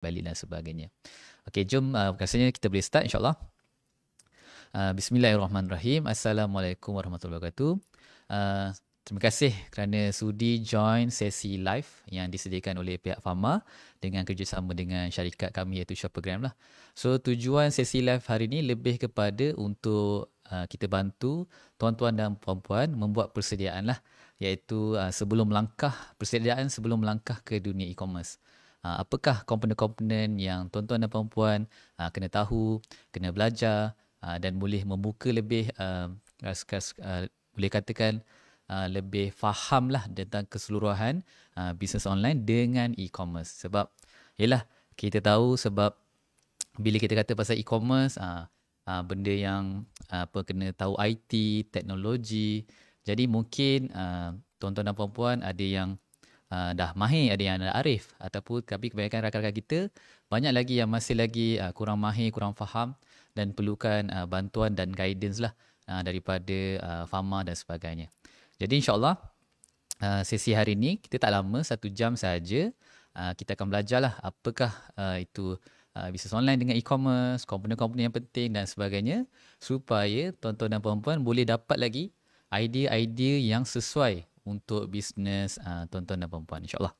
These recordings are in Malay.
balik dan sebagainya. Okey, jom uh, rasanya kita boleh start insyaAllah. Uh, Bismillahirrahmanirrahim. Assalamualaikum warahmatullahi wabarakatuh. Uh, Terima kasih kerana sudi join sesi live yang disediakan oleh pihak Pharma dengan kerjasama dengan syarikat kami iaitu Shoppergram lah. So tujuan sesi live hari ini lebih kepada untuk uh, kita bantu tuan-tuan dan puan-puan membuat persediaan lah iaitu uh, sebelum langkah persediaan sebelum langkah ke dunia e-commerce. Ah, apakah komponen-komponen yang tuan-tuan dan puan-puan ah, kena tahu, kena belajar ah, dan boleh membuka lebih boleh katakan lebih fahamlah tentang keseluruhan bisnes online dengan e-commerce sebab yalah kita tahu sebab bila kita kata pasal e-commerce benda yang apa kena tahu IT, teknologi. Jadi mungkin tuan-tuan dan puan-puan ada yang uh, dah mahir ada yang ada arif ataupun tapi kebanyakan rakan-rakan kita banyak lagi yang masih lagi uh, kurang mahir kurang faham dan perlukan uh, bantuan dan guidance lah uh, daripada uh, fama dan sebagainya jadi insyaallah uh, sesi hari ini kita tak lama satu jam saja uh, kita akan belajarlah apakah uh, itu Uh, bisnes online dengan e-commerce, komponen-komponen yang penting dan sebagainya supaya tuan-tuan dan puan-puan boleh dapat lagi idea-idea yang sesuai untuk bisnes uh, ah, tuan-tuan dan puan insyaallah.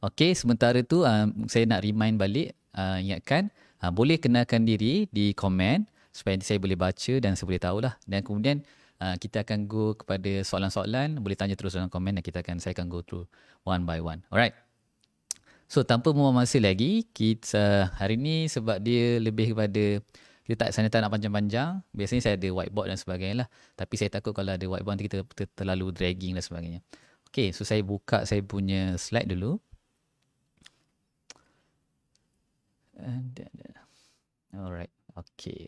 Okey, sementara tu uh, saya nak remind balik uh, ingatkan uh, boleh kenalkan diri di komen supaya saya boleh baca dan saya boleh tahulah dan kemudian uh, kita akan go kepada soalan-soalan, boleh tanya terus dalam komen dan kita akan saya akan go through one by one. Alright. So tanpa membuang masa lagi, kita hari ni sebab dia lebih kepada uh, kita tak saya tak nak panjang-panjang biasanya saya ada whiteboard dan sebagainya lah tapi saya takut kalau ada whiteboard nanti kita terlalu dragging dan sebagainya ok so saya buka saya punya slide dulu alright ok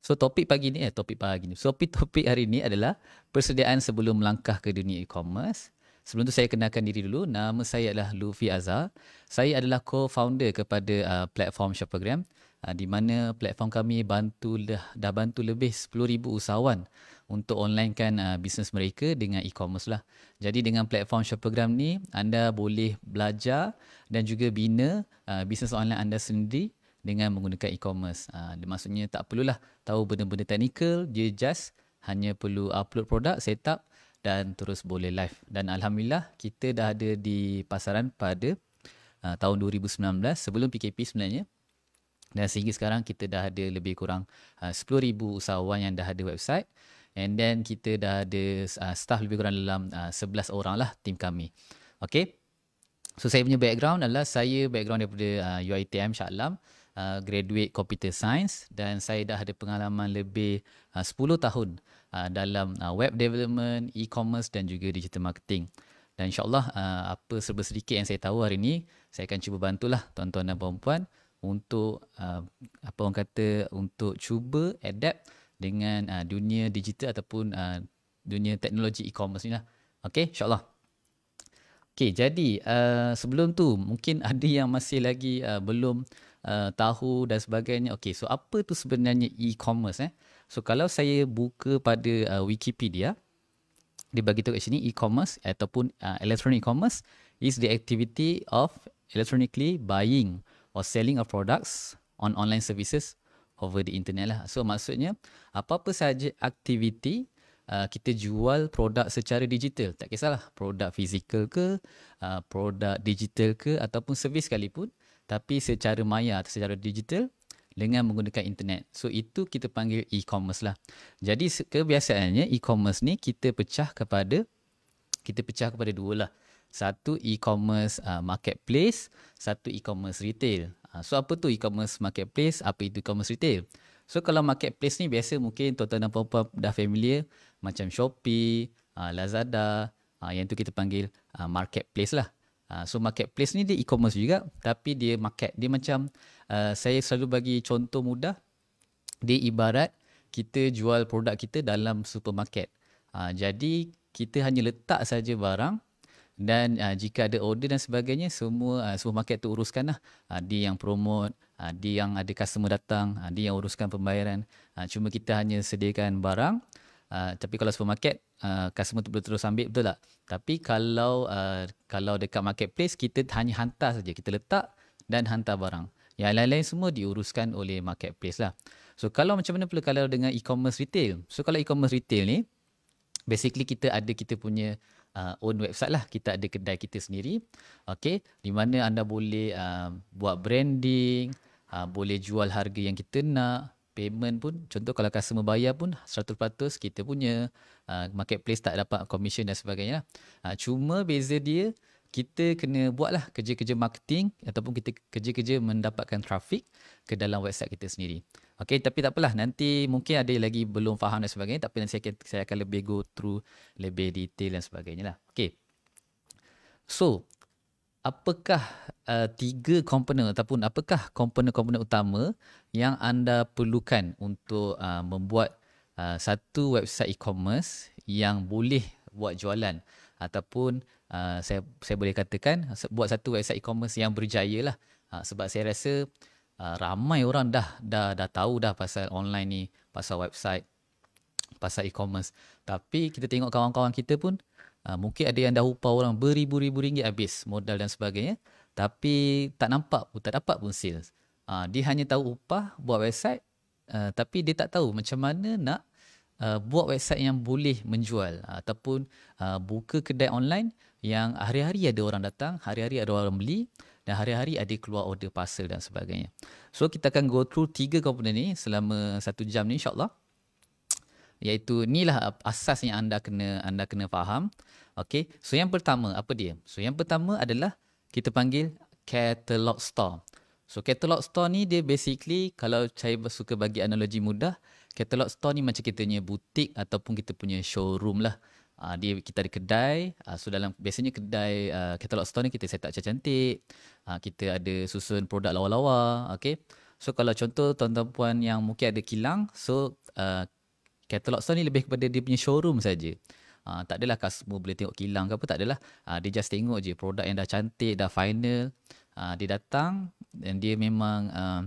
so topik pagi ni eh topik pagi ni so topik hari ni adalah persediaan sebelum melangkah ke dunia e-commerce Sebelum tu saya kenalkan diri dulu. Nama saya adalah Luffy Azhar. Saya adalah co-founder kepada uh, platform Shopagram. Ah, di mana platform kami bantu dah, dah bantu lebih 10,000 usahawan untuk onlinekan uh, bisnes mereka dengan e-commerce lah. Jadi dengan platform Shopagram ni, anda boleh belajar dan juga bina uh, bisnes online anda sendiri dengan menggunakan e-commerce. Uh, maksudnya tak perlulah tahu benda-benda teknikal, dia just hanya perlu upload produk, set up dan terus boleh live. Dan Alhamdulillah, kita dah ada di pasaran pada uh, tahun 2019 sebelum PKP sebenarnya dan sehingga sekarang kita dah ada lebih kurang uh, 10,000 usahawan yang dah ada website and then kita dah ada uh, staff lebih kurang dalam uh, 11 orang lah tim kami. Okay. So saya punya background adalah saya background daripada uh, UITM Shah Alam uh, graduate computer science dan saya dah ada pengalaman lebih uh, 10 tahun uh, dalam uh, web development, e-commerce dan juga digital marketing. Dan insyaAllah uh, apa serba sedikit yang saya tahu hari ini saya akan cuba bantulah tuan-tuan dan puan-puan untuk uh, apa orang kata untuk cuba adapt dengan uh, dunia digital ataupun uh, dunia teknologi e-commerce ni lah. Okay, insyaAllah. Okay, jadi uh, sebelum tu mungkin ada yang masih lagi uh, belum uh, tahu dan sebagainya. Okay, so apa tu sebenarnya e-commerce eh? So kalau saya buka pada uh, Wikipedia, dia bagi tahu kat sini e-commerce ataupun uh, electronic e-commerce is the activity of electronically buying or selling of products on online services over the internet lah. So maksudnya apa-apa saja aktiviti uh, kita jual produk secara digital. Tak kisahlah produk fizikal ke, uh, produk digital ke ataupun servis sekalipun tapi secara maya atau secara digital dengan menggunakan internet. So itu kita panggil e-commerce lah. Jadi kebiasaannya e-commerce ni kita pecah kepada kita pecah kepada dua lah satu e-commerce uh, marketplace, satu e-commerce retail. Uh, so apa tu e-commerce marketplace, apa itu e-commerce retail? So kalau marketplace ni biasa mungkin tuan-tuan dan puan-puan dah familiar macam Shopee, uh, Lazada, uh, yang tu kita panggil uh, marketplace lah. Uh, so marketplace ni dia e-commerce juga tapi dia market. Dia macam uh, saya selalu bagi contoh mudah, dia ibarat kita jual produk kita dalam supermarket. Uh, jadi kita hanya letak saja barang dan uh, jika ada order dan sebagainya semua uh, supermarket tu uruskanlah uh, ah, dia yang promote uh, dia yang ada customer datang uh, dia yang uruskan pembayaran uh, cuma kita hanya sediakan barang uh, tapi kalau supermarket uh, customer tu boleh terus ambil betul tak tapi kalau uh, kalau dekat marketplace kita hanya hantar saja kita letak dan hantar barang yang lain-lain semua diuruskan oleh marketplace lah so kalau macam mana pula kalau dengan e-commerce retail so kalau e-commerce retail ni basically kita ada kita punya uh, own website lah. Kita ada kedai kita sendiri. Okay. Di mana anda boleh uh, buat branding. Uh, boleh jual harga yang kita nak. Payment pun. Contoh kalau customer bayar pun 100% kita punya. Uh, marketplace tak dapat commission dan sebagainya. Lah. Uh, cuma beza dia kita kena buatlah kerja-kerja marketing ataupun kita kerja-kerja mendapatkan trafik ke dalam website kita sendiri. Okay, tapi tak apalah nanti mungkin ada lagi belum faham dan sebagainya tapi nanti saya akan, saya akan lebih go through lebih detail dan sebagainya lah. Okay. So, apakah uh, tiga komponen ataupun apakah komponen-komponen utama yang anda perlukan untuk uh, membuat uh, satu website e-commerce yang boleh buat jualan? ataupun uh, saya saya boleh katakan buat satu website e-commerce yang berjaya lah uh, sebab saya rasa uh, ramai orang dah dah dah tahu dah pasal online ni pasal website pasal e-commerce tapi kita tengok kawan-kawan kita pun uh, mungkin ada yang dah upah orang beribu-ribu ringgit habis modal dan sebagainya tapi tak nampak pun tak dapat pun sales uh, dia hanya tahu upah buat website uh, tapi dia tak tahu macam mana nak uh, buat website yang boleh menjual uh, ataupun uh, buka kedai online yang hari-hari ada orang datang, hari-hari ada orang beli dan hari-hari ada keluar order parcel dan sebagainya. So kita akan go through tiga komponen ni selama satu jam ni insyaAllah. Iaitu lah asas yang anda kena anda kena faham. Okay. So yang pertama apa dia? So yang pertama adalah kita panggil catalog store. So catalog store ni dia basically kalau saya suka bagi analogi mudah, Catalog store ni macam kita punya butik ataupun kita punya showroom lah. Uh, dia kita ada kedai. Uh, so dalam biasanya kedai uh, catalog store ni kita set up cantik. -cantik. Uh, kita ada susun produk lawa-lawa, okay. So kalau contoh tuan-tuan puan yang mungkin ada kilang, so uh, catalog store ni lebih kepada dia punya showroom saja. Uh, tak adalah customer boleh tengok kilang ke apa, tak adalah. Uh, dia just tengok je produk yang dah cantik, dah final. Uh, dia datang dan dia memang uh,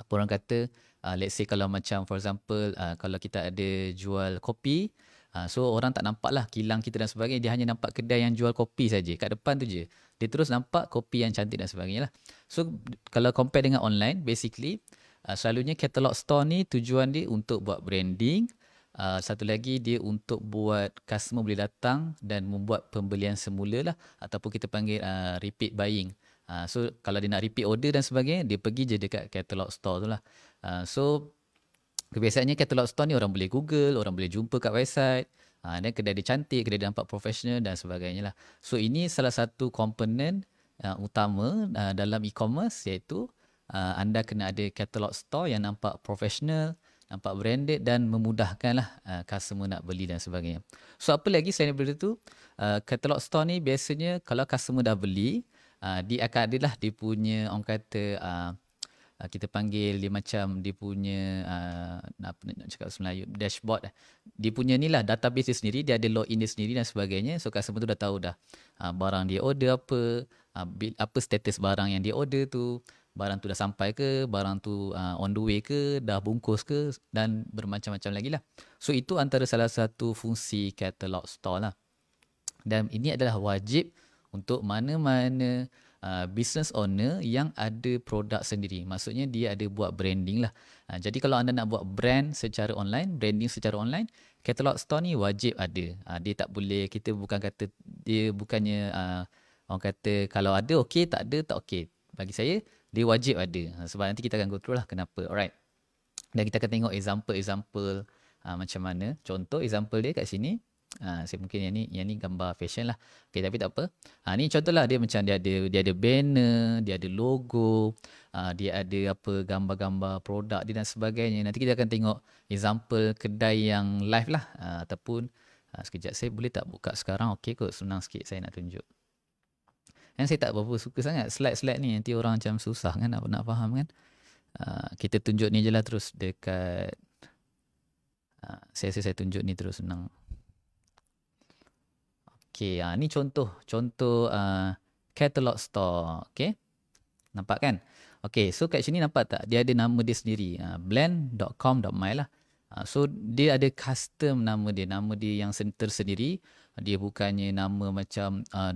apa orang kata uh, let's say kalau macam for example uh, kalau kita ada jual kopi uh, so orang tak nampak lah kilang kita dan sebagainya dia hanya nampak kedai yang jual kopi saja kat depan tu je dia terus nampak kopi yang cantik dan sebagainya lah so kalau compare dengan online basically uh, selalunya catalog store ni tujuan dia untuk buat branding Uh, satu lagi dia untuk buat customer boleh datang dan membuat pembelian semula lah ataupun kita panggil uh, repeat buying. Uh, so kalau dia nak repeat order dan sebagainya dia pergi je dekat catalog store tu lah. Uh, so kebiasaannya catalog store ni orang boleh google, orang boleh jumpa kat website. Uh, ah, dan kedai dia cantik, kedai dia nampak professional dan sebagainya lah. So ini salah satu komponen uh, utama uh, dalam e-commerce iaitu uh, anda kena ada catalog store yang nampak professional, nampak branded dan memudahkan lah uh, customer nak beli dan sebagainya. So apa lagi selain beritahu tu, catalog store ni biasanya kalau customer dah beli, uh, dia akan adalah dia punya orang kata uh, uh, kita panggil dia macam dia punya uh, apa nak cakap Melayu dashboard lah. dia punya ni lah database dia sendiri dia ada login dia sendiri dan sebagainya so customer tu dah tahu dah uh, barang dia order apa uh, bil, apa status barang yang dia order tu barang tu dah sampai ke barang tu uh, on the way ke dah bungkus ke dan bermacam-macam lagi lah so itu antara salah satu fungsi catalog store lah dan ini adalah wajib untuk mana-mana Uh, business owner yang ada produk sendiri. Maksudnya dia ada buat branding lah. Uh, jadi kalau anda nak buat brand secara online, branding secara online, catalog store ni wajib ada. Uh, dia tak boleh, kita bukan kata, dia bukannya uh, orang kata kalau ada okey, tak ada tak okey. Bagi saya, dia wajib ada. Uh, sebab nanti kita akan go through lah kenapa. Alright. Dan kita akan tengok example-example uh, macam mana. Contoh example dia kat sini, Ha, saya mungkin yang ni yang ni gambar fashion lah. Okay, tapi tak apa. Ha, ni contohlah dia macam dia ada dia ada banner, dia ada logo, ha, dia ada apa gambar-gambar produk dia dan sebagainya. Nanti kita akan tengok example kedai yang live lah ha, ataupun ha, sekejap saya boleh tak buka sekarang. okay kot, senang sikit saya nak tunjuk. Dan saya tak berapa suka sangat slide-slide ni. Nanti orang macam susah kan nak, nak faham kan. Ha, kita tunjuk ni je lah terus dekat. Ha, saya, saya, saya tunjuk ni terus senang. Okay, uh, ah, ni contoh. Contoh uh, catalog store. Okay. Nampak kan? Okay, so kat sini nampak tak? Dia ada nama dia sendiri. Uh, ah, blend.com.my lah. Uh, so, dia ada custom nama dia. Nama dia yang tersendiri. Dia bukannya nama macam uh,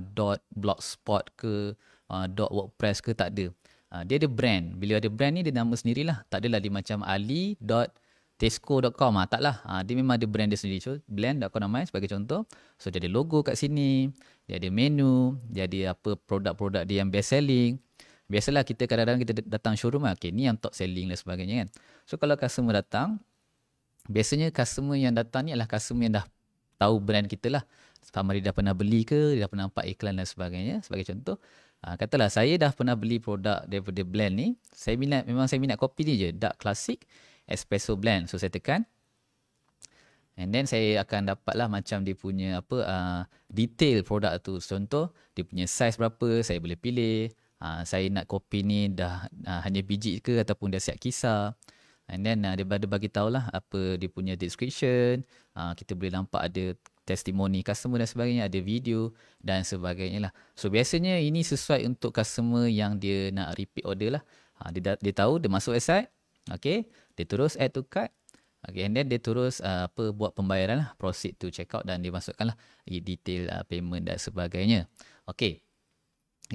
.blogspot ke uh, .wordpress ke. Tak ada. Uh, dia ada brand. Bila ada brand ni, dia nama sendirilah. Tak adalah dia macam ali.com. Tesco.com ah taklah. Ha, ah, dia memang ada brand dia sendiri. So, blend aku nama sebagai contoh. So dia ada logo kat sini, dia ada menu, dia ada apa produk-produk dia yang best selling. Biasalah kita kadang-kadang kita datang showroom lah. Okay, ni yang top selling dan sebagainya kan. So kalau customer datang, biasanya customer yang datang ni adalah customer yang dah tahu brand kita lah. Sama dia dah pernah beli ke, dia dah pernah nampak iklan dan sebagainya. Sebagai contoh, uh, katalah saya dah pernah beli produk daripada blend ni. Saya minat, memang saya minat kopi ni je. Dark Classic espresso blend. So saya tekan. And then saya akan dapatlah macam dia punya apa uh, detail produk tu. Contoh dia punya size berapa, saya boleh pilih. Uh, saya nak kopi ni dah uh, hanya biji ke ataupun dah siap kisar. And then uh, dia ada bagi tahu lah apa dia punya description. Uh, kita boleh nampak ada testimoni customer dan sebagainya, ada video dan sebagainya lah. So biasanya ini sesuai untuk customer yang dia nak repeat order lah. Uh, dia, dia tahu dia masuk website. Okay dia terus add to cart okay, and then dia terus uh, apa buat pembayaran lah, proceed to checkout dan dimasukkanlah detail uh, payment dan sebagainya Okay,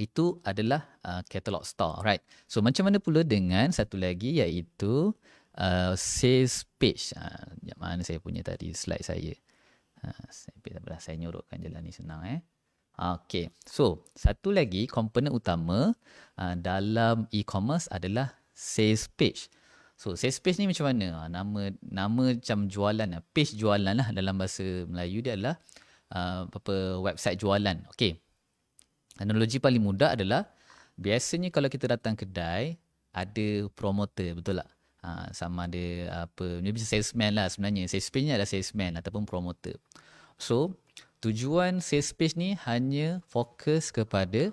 itu adalah uh, catalog store right so macam mana pula dengan satu lagi iaitu uh, sales page ha, uh, mana saya punya tadi slide saya uh, saya, saya nyorokkan je lah ni senang eh Okay, so satu lagi komponen utama uh, dalam e-commerce adalah sales page. So sales page ni macam mana? Ah, nama nama macam jualan lah. Page jualan lah dalam bahasa Melayu dia adalah uh, ah, apa, apa website jualan. Okay. Analogi paling mudah adalah biasanya kalau kita datang kedai ada promoter betul tak? Uh, sama ada apa dia bisa salesman lah sebenarnya. sales page ni adalah salesman ataupun promoter. So tujuan sales page ni hanya fokus kepada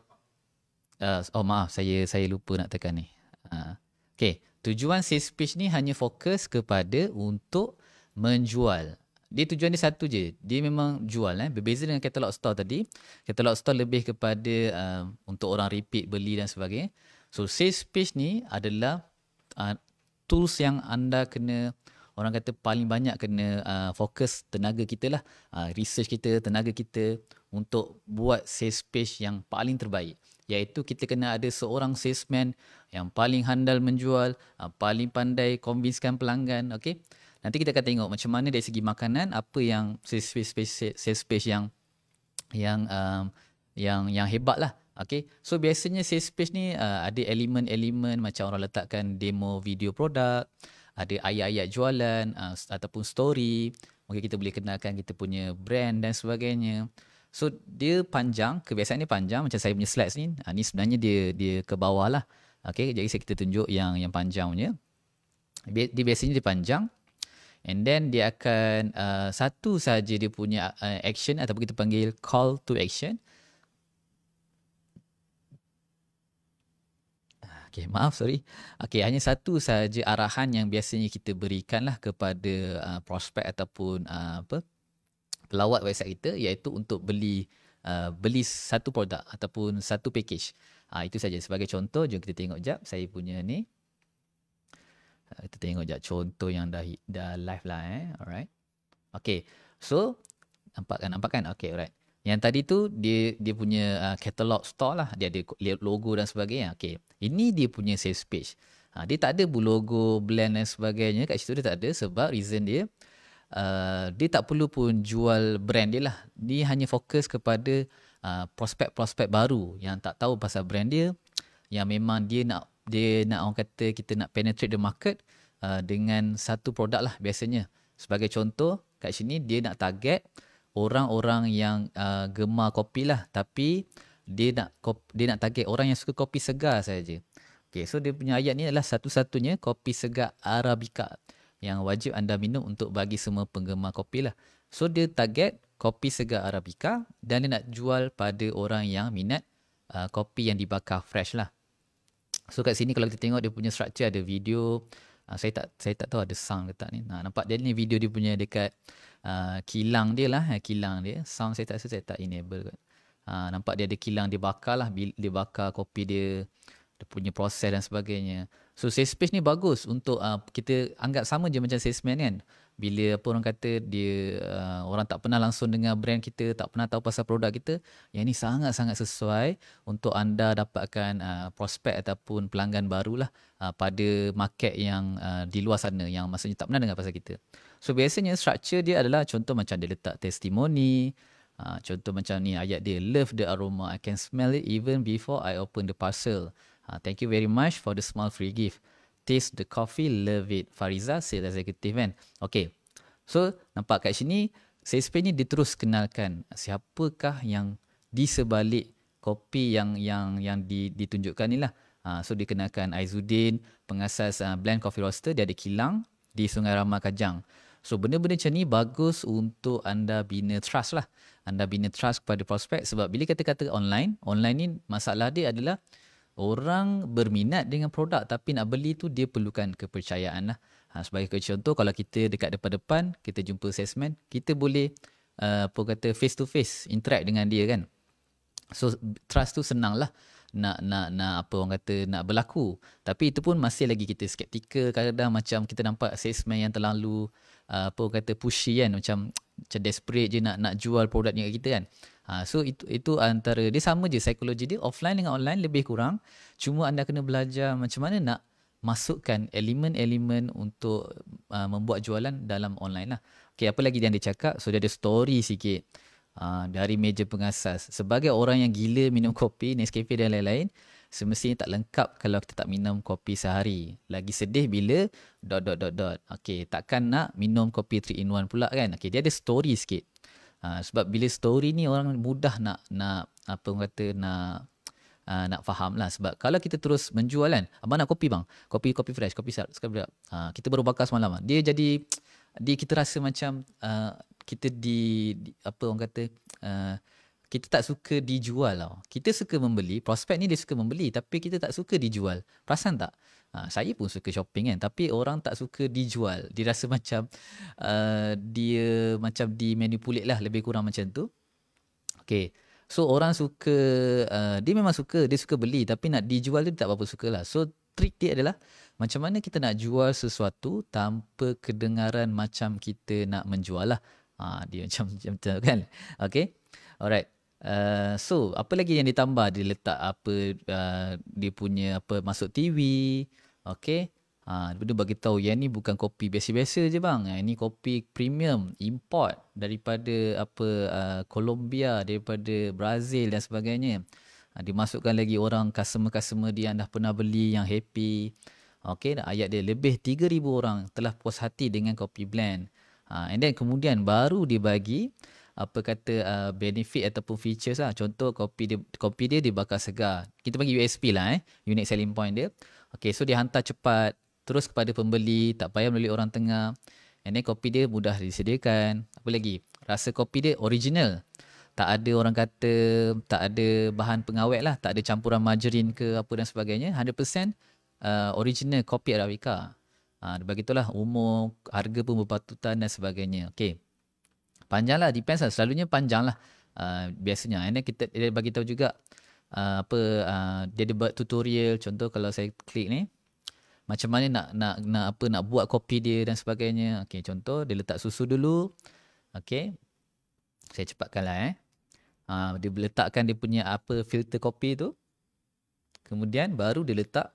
uh, oh maaf saya saya lupa nak tekan ni. Uh, okay tujuan sales pitch ni hanya fokus kepada untuk menjual. Dia tujuan dia satu je. Dia memang jual. Eh. Berbeza dengan catalog store tadi. Catalog store lebih kepada uh, untuk orang repeat beli dan sebagainya. So sales pitch ni adalah uh, tools yang anda kena orang kata paling banyak kena uh, fokus tenaga kita lah. Uh, research kita, tenaga kita untuk buat sales pitch yang paling terbaik iaitu kita kena ada seorang salesman yang paling handal menjual, ah, paling pandai convincekan pelanggan, okey. Nanti kita akan tengok macam mana dari segi makanan apa yang sales space sales page yang yang um, yang yang hebat lah. Okay. So biasanya sales space ni uh, ada elemen-elemen macam orang letakkan demo video produk, ada ayat-ayat jualan uh, ataupun story. Mungkin kita boleh kenalkan kita punya brand dan sebagainya. So dia panjang, kebiasaan dia panjang macam saya punya slides ni. Ha, ni sebenarnya dia dia ke bawah lah. Okay, jadi saya kita tunjuk yang yang panjangnya. Dia biasanya dia panjang. And then dia akan uh, satu saja dia punya uh, action ataupun kita panggil call to action. Okay, maaf, sorry. Okay, hanya satu saja arahan yang biasanya kita berikan lah kepada uh, prospek ataupun uh, apa, lawat website kita iaitu untuk beli uh, beli satu produk ataupun satu package. Uh, itu saja sebagai contoh jom kita tengok jap saya punya ni. Uh, kita tengok jap contoh yang dah dah live lah eh. Alright. Okay. So nampak kan nampak kan? Okay, alright. Yang tadi tu dia dia punya uh, store lah. Dia ada logo dan sebagainya. Okay. Ini dia punya sales page. Ha, dia tak ada logo, blend dan sebagainya. Kat situ dia tak ada sebab reason dia uh, dia tak perlu pun jual brand dia lah. Dia hanya fokus kepada uh, prospek-prospek baru yang tak tahu pasal brand dia yang memang dia nak dia nak orang kata kita nak penetrate the market uh, dengan satu produk lah biasanya. Sebagai contoh kat sini dia nak target orang-orang yang uh, gemar kopi lah tapi dia nak dia nak target orang yang suka kopi segar saja. Okay, so dia punya ayat ni adalah satu-satunya kopi segar Arabica yang wajib anda minum untuk bagi semua penggemar kopi lah. So dia target kopi segar Arabica dan dia nak jual pada orang yang minat uh, kopi yang dibakar fresh lah. So kat sini kalau kita tengok dia punya structure ada video. Uh, saya tak saya tak tahu ada sound ke tak ni. Nah, nampak dia ni video dia punya dekat uh, kilang dia lah. Eh, kilang dia. Sound saya tak rasa saya tak enable kot. Uh, nampak dia ada kilang dia bakar lah. Dia bakar kopi dia. Dia punya proses dan sebagainya. So safe space ni bagus untuk uh, kita anggap sama je macam salesman kan. Bila apa orang kata dia uh, orang tak pernah langsung dengar brand kita, tak pernah tahu pasal produk kita, yang ini sangat-sangat sesuai untuk anda dapatkan uh, prospek ataupun pelanggan barulah uh, pada market yang uh, di luar sana yang maksudnya tak pernah dengar pasal kita. So biasanya structure dia adalah contoh macam dia letak testimoni, uh, contoh macam ni ayat dia love the aroma, I can smell it even before I open the parcel. Uh, thank you very much for the small free gift. Taste the coffee, love it. Fariza, sales executive kan. Okay. So, nampak kat sini, sales page ni dia terus kenalkan siapakah yang di sebalik kopi yang yang yang ditunjukkan ni lah. Uh, so, dia kenalkan Aizuddin, pengasas uh, blend coffee roaster, dia ada kilang di Sungai Rama Kajang. So, benda-benda macam ni bagus untuk anda bina trust lah. Anda bina trust kepada prospek sebab bila kata-kata online, online ni masalah dia adalah orang berminat dengan produk tapi nak beli tu dia perlukan kepercayaan lah. Ha, sebagai contoh kalau kita dekat depan-depan, kita jumpa salesman, kita boleh uh, apa kata face to face interact dengan dia kan. So trust tu senang lah nak nak nak apa orang kata nak berlaku. Tapi itu pun masih lagi kita skeptikal kadang-kadang macam kita nampak salesman yang terlalu uh, apa orang kata pushy kan macam macam desperate je nak nak jual produknya kita kan. Ha, so itu itu antara dia sama je psikologi dia offline dengan online lebih kurang. Cuma anda kena belajar macam mana nak masukkan elemen-elemen untuk uh, membuat jualan dalam online lah. Okay, apa lagi yang dia cakap? So dia ada story sikit uh, dari meja pengasas. Sebagai orang yang gila minum kopi, Nescafe dan lain-lain, semestinya tak lengkap kalau kita tak minum kopi sehari. Lagi sedih bila dot dot dot dot. Okay, takkan nak minum kopi 3 in 1 pula kan? Okay, dia ada story sikit. Ha, sebab bila story ni orang mudah nak nak apa orang kata nak Uh, nak faham lah sebab kalau kita terus menjual kan abang nak kopi bang kopi kopi fresh kopi sar sekali uh, ha, kita baru bakar semalam lah. dia jadi dia kita rasa macam uh, kita di, di, apa orang kata uh, kita tak suka dijual tau kita suka membeli prospek ni dia suka membeli tapi kita tak suka dijual perasan tak Ha, saya pun suka shopping kan tapi orang tak suka dijual. Dia rasa macam uh, dia macam dimanipulate lah lebih kurang macam tu. Okay. So orang suka, uh, dia memang suka, dia suka beli tapi nak dijual tu tak apa-apa suka lah. So trik dia adalah macam mana kita nak jual sesuatu tanpa kedengaran macam kita nak menjual lah. Ha, dia macam macam tu kan. Okay. Alright. Uh, so apa lagi yang ditambah diletak apa uh, dia punya apa masuk TV okey ha uh, dia bagi tahu yang ni bukan kopi biasa-biasa je bang yang ha, ni kopi premium import daripada apa uh, Colombia daripada Brazil dan sebagainya uh, dimasukkan lagi orang customer-customer dia yang dah pernah beli yang happy okey ayat dia lebih 3000 orang telah puas hati dengan kopi blend uh, and then kemudian baru dia bagi apa kata uh, benefit ataupun features lah. Contoh kopi dia kopi dia dibakar segar. Kita panggil USP lah eh, unique selling point dia. Okay, so dia hantar cepat terus kepada pembeli, tak payah melalui orang tengah. And then kopi dia mudah disediakan. Apa lagi? Rasa kopi dia original. Tak ada orang kata, tak ada bahan pengawet lah. Tak ada campuran margarin ke apa dan sebagainya. 100% uh, original kopi Arabica. ah uh, begitulah umur, harga pun berpatutan dan sebagainya. Okay panjang lah depends lah selalunya panjang lah uh, ah, biasanya and then kita dia bagi tahu juga uh, apa uh, dia ada buat tutorial contoh kalau saya klik ni macam mana nak nak nak apa nak buat kopi dia dan sebagainya okey contoh dia letak susu dulu okey saya cepatkan lah eh uh, dia letakkan dia punya apa filter kopi tu kemudian baru dia letak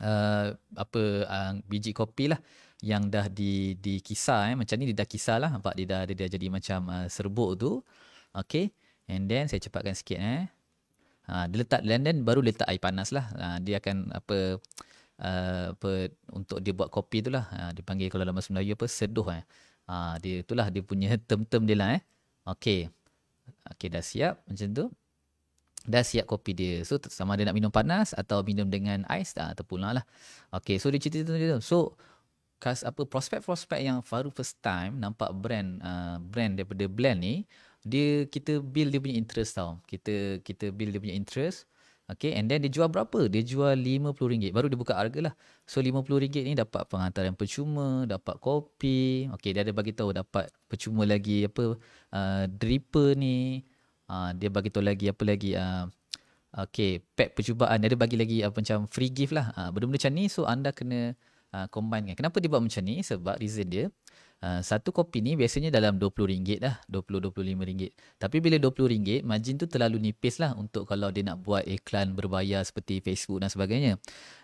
uh, apa uh, biji kopi lah yang dah di di kisah eh macam ni dia dah kisah lah nampak dia dah dia, dah jadi macam uh, serbuk tu okey and then saya cepatkan sikit eh ha, dia letak and then baru letak air panas lah ha, dia akan apa uh, apa untuk dia buat kopi tu lah ha, dia panggil kalau dalam bahasa Melayu apa seduh eh ha, dia itulah dia punya term-term dia lah eh okey okey dah siap macam tu dah siap kopi dia. So sama ada nak minum panas atau minum dengan ais tak terpulang lah. Okay, so dia cerita tu. So kas apa prospek-prospek yang baru first time nampak brand uh, brand daripada blend ni dia kita build dia punya interest tau kita kita build dia punya interest okay and then dia jual berapa dia jual RM50 baru dia buka harga lah so RM50 ni dapat penghantaran percuma dapat kopi okay dia ada bagi tahu dapat percuma lagi apa uh, dripper ni uh, dia bagi tahu lagi apa lagi uh, okay pack percubaan dia ada bagi lagi apa macam free gift lah uh, benda-benda macam ni so anda kena uh, combine kan. Kenapa dia buat macam ni? Sebab reason dia Uh, satu kopi ni biasanya dalam RM20 lah, RM20-RM25. Tapi bila RM20, margin tu terlalu nipis lah untuk kalau dia nak buat iklan berbayar seperti Facebook dan sebagainya.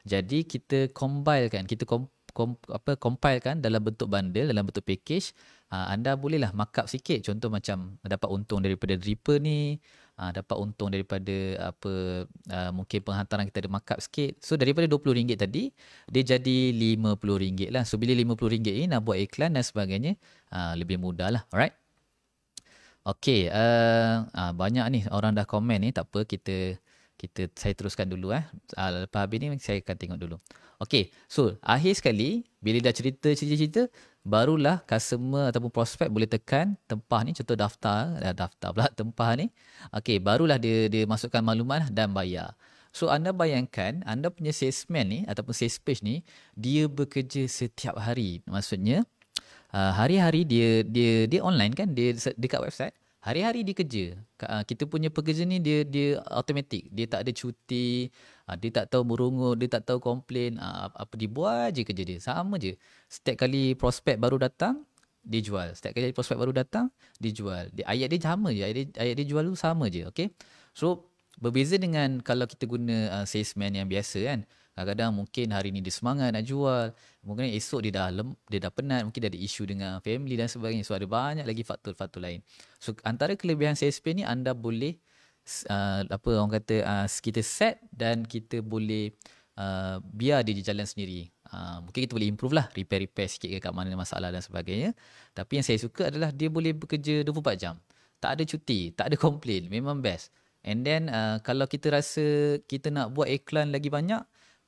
Jadi kita compile kan, kita kom, kom, apa, compile kan dalam bentuk bundle, dalam bentuk package. Uh, anda bolehlah markup sikit contoh macam dapat untung daripada Dripper ni, uh, dapat untung daripada apa uh, mungkin penghantaran kita ada markup sikit. So daripada RM20 tadi dia jadi RM50 lah. So bila RM50 ini nak buat iklan dan sebagainya uh, lebih mudah lah. Alright. Okay, uh, uh, banyak ni orang dah komen ni. Tak apa, kita kita saya teruskan dulu eh. Ah, lepas habis ni saya akan tengok dulu. Okay, so akhir sekali bila dah cerita-cerita-cerita barulah customer ataupun prospect boleh tekan tempah ni contoh daftar dah daftar pula tempah ni. Okay, barulah dia dia masukkan maklumat lah dan bayar. So anda bayangkan anda punya salesman ni ataupun sales page ni dia bekerja setiap hari. Maksudnya uh, hari-hari dia dia dia online kan dia dekat website hari-hari dia kerja ah, kita punya pekerja ni dia dia automatik dia tak ada cuti ah, dia tak tahu merungut dia tak tahu komplain ah, apa dia buat je kerja dia sama je setiap kali prospek baru datang dia jual setiap kali prospek baru datang dia jual dia, ayat dia sama je ayat dia, ayat dia jual tu sama je okay? so berbeza dengan kalau kita guna salesman yang biasa kan kadang-kadang mungkin hari ni dia semangat nak jual mungkin esok dia dah lem, dia dah penat mungkin dia ada isu dengan family dan sebagainya so ada banyak lagi faktor-faktor lain so antara kelebihan CSP ni anda boleh uh, apa orang kata uh, kita set dan kita boleh uh, biar dia jalan sendiri uh, mungkin kita boleh improve lah repair-repair sikit ke kat mana masalah dan sebagainya tapi yang saya suka adalah dia boleh bekerja 24 jam tak ada cuti tak ada komplain memang best And then uh, kalau kita rasa kita nak buat iklan lagi banyak,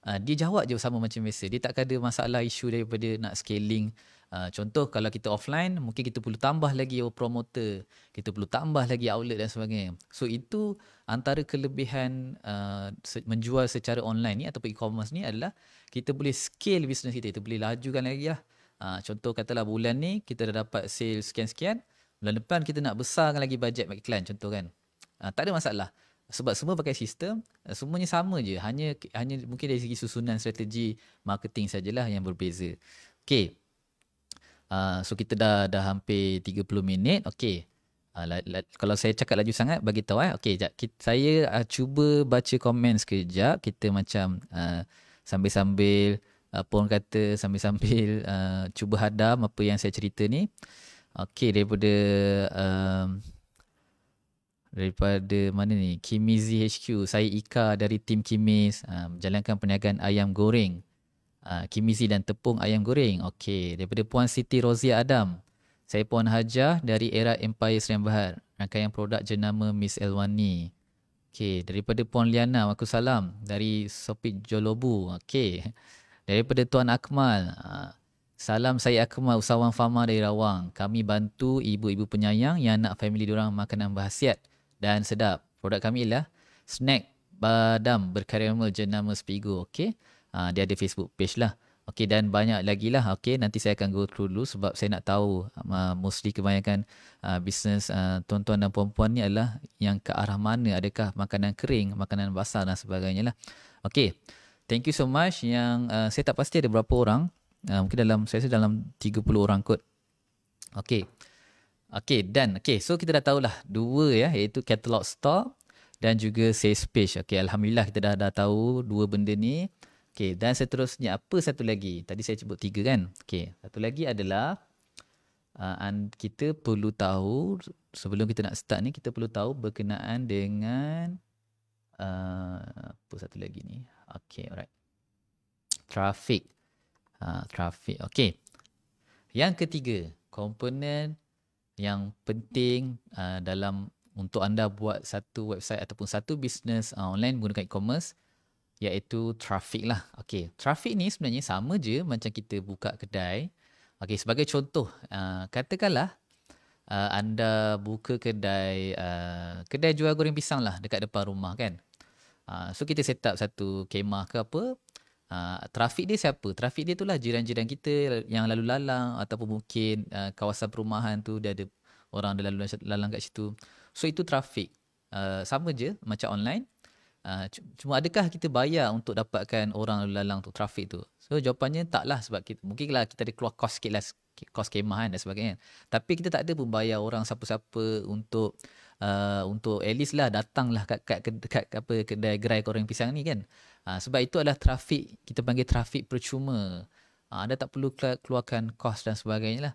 uh, dia jawab je sama macam biasa. Dia tak ada masalah isu daripada nak scaling. Uh, contoh kalau kita offline, mungkin kita perlu tambah lagi promoter. Kita perlu tambah lagi outlet dan sebagainya. So itu antara kelebihan uh, menjual secara online ni ataupun e-commerce ni adalah kita boleh scale bisnes kita. Kita boleh lajukan lagi lah. Uh, contoh katalah bulan ni kita dah dapat sales sekian-sekian. Bulan depan kita nak besarkan lagi bajet iklan contoh kan. Uh, tak ada masalah sebab semua pakai sistem eh, semuanya sama je hanya hanya mungkin dari segi susunan strategi marketing sajalah yang berbeza okey uh, ah, so kita dah dah hampir 30 minit okey uh, ah, kalau saya cakap laju sangat bagi tahu eh okey jap saya uh, cuba baca komen sekejap kita macam uh, sambil-sambil uh, pun kata sambil-sambil uh, cuba hadam apa yang saya cerita ni okey daripada uh, daripada mana ni Kimizi HQ saya Ika dari tim Kimiz uh, ah, menjalankan perniagaan ayam goreng uh, Kimizi dan tepung ayam goreng okey daripada puan Siti Rozia Adam saya puan Hajah dari era Empire Serian Bahar rangkaian produk jenama Miss Elwani okey daripada puan Liana aku salam dari Sopit Jolobu okey daripada tuan Akmal uh, Salam saya Akmal Usahawan Farma dari Rawang. Kami bantu ibu-ibu penyayang yang nak family diorang makanan berhasiat dan sedap. Produk kami ialah snack badam berkaramel jenama Spigo. Okey. Ha, dia ada Facebook page lah. Okey dan banyak lagi lah. Okey nanti saya akan go through dulu sebab saya nak tahu uh, mostly kebanyakan uh, ah, bisnes uh, tuan-tuan dan puan-puan ni adalah yang ke arah mana. Adakah makanan kering, makanan basah dan sebagainya lah. Okey. Thank you so much yang uh, saya tak pasti ada berapa orang. Uh, mungkin dalam saya rasa dalam 30 orang kot. Okey. Okay, dan okay, so kita dah tahulah dua ya, iaitu catalog stock dan juga sales page. Okay, Alhamdulillah kita dah, dah tahu dua benda ni. Okay, dan seterusnya apa satu lagi? Tadi saya cebut tiga kan? Okay, satu lagi adalah uh, kita perlu tahu sebelum kita nak start ni, kita perlu tahu berkenaan dengan uh, apa satu lagi ni? Okay, alright. Traffic. Uh, traffic, okay. Yang ketiga, komponen yang penting uh, dalam untuk anda buat satu website ataupun satu bisnes uh, online menggunakan e-commerce iaitu traffic lah. Okey, traffic ni sebenarnya sama je macam kita buka kedai. Okey, sebagai contoh, uh, katakanlah uh, anda buka kedai uh, kedai jual goreng pisang lah dekat depan rumah kan. Uh, so, kita set up satu kemah ke apa, Uh, trafik dia siapa? Trafik dia itulah jiran-jiran kita yang lalu lalang ataupun mungkin uh, kawasan perumahan tu dia ada orang ada lalu lalang kat situ. So itu trafik. Uh, sama je macam online. Uh, cuma adakah kita bayar untuk dapatkan orang lalu lalang tu trafik tu? So jawapannya taklah sebab kita mungkinlah kita ada keluar kos sikitlah kos kemah kan, dan sebagainya. Tapi kita tak ada pun bayar orang siapa-siapa untuk uh, untuk at least lah datanglah kat kat, kat, kat apa kedai gerai goreng pisang ni kan. Ha, sebab itu adalah trafik, kita panggil trafik percuma. Ha, anda tak perlu keluarkan kos dan sebagainya lah.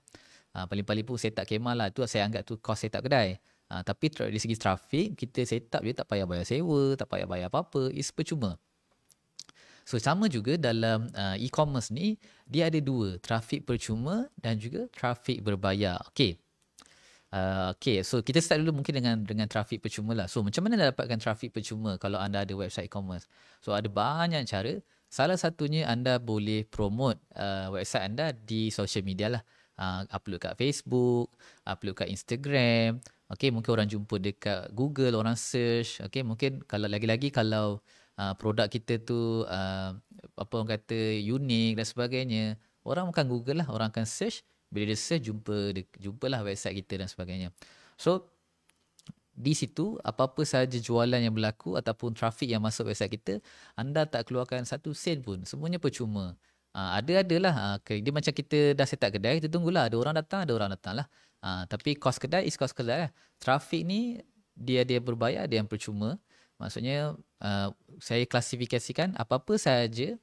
Ha, paling-paling pun setup kemah lah. Itu saya anggap tu kos setup kedai. Ha, tapi dari segi trafik, kita setup je tak payah bayar sewa, tak payah bayar apa-apa. It's percuma. So sama juga dalam uh, e-commerce ni, dia ada dua. Trafik percuma dan juga trafik berbayar. Okay. Uh, okay, so kita start dulu mungkin dengan dengan trafik percuma lah. So macam mana nak dapatkan trafik percuma kalau anda ada website e-commerce? So ada banyak cara. Salah satunya anda boleh promote uh, website anda di social media lah. Uh, upload kat Facebook, upload kat Instagram. Okay, mungkin orang jumpa dekat Google, orang search. Okay, mungkin kalau lagi-lagi kalau uh, produk kita tu uh, apa orang kata unik dan sebagainya, orang akan Google lah, orang akan search bila dia search jumpa dia jumpalah website kita dan sebagainya so di situ apa-apa sahaja jualan yang berlaku ataupun trafik yang masuk website kita anda tak keluarkan satu sen pun semuanya percuma ha, ah, ada-adalah ha, ah, dia macam kita dah set kedai kita tunggulah ada orang datang ada orang datang lah ha, tapi kos kedai is kos kedai lah trafik ni dia dia berbayar dia yang percuma maksudnya uh, saya klasifikasikan apa-apa sahaja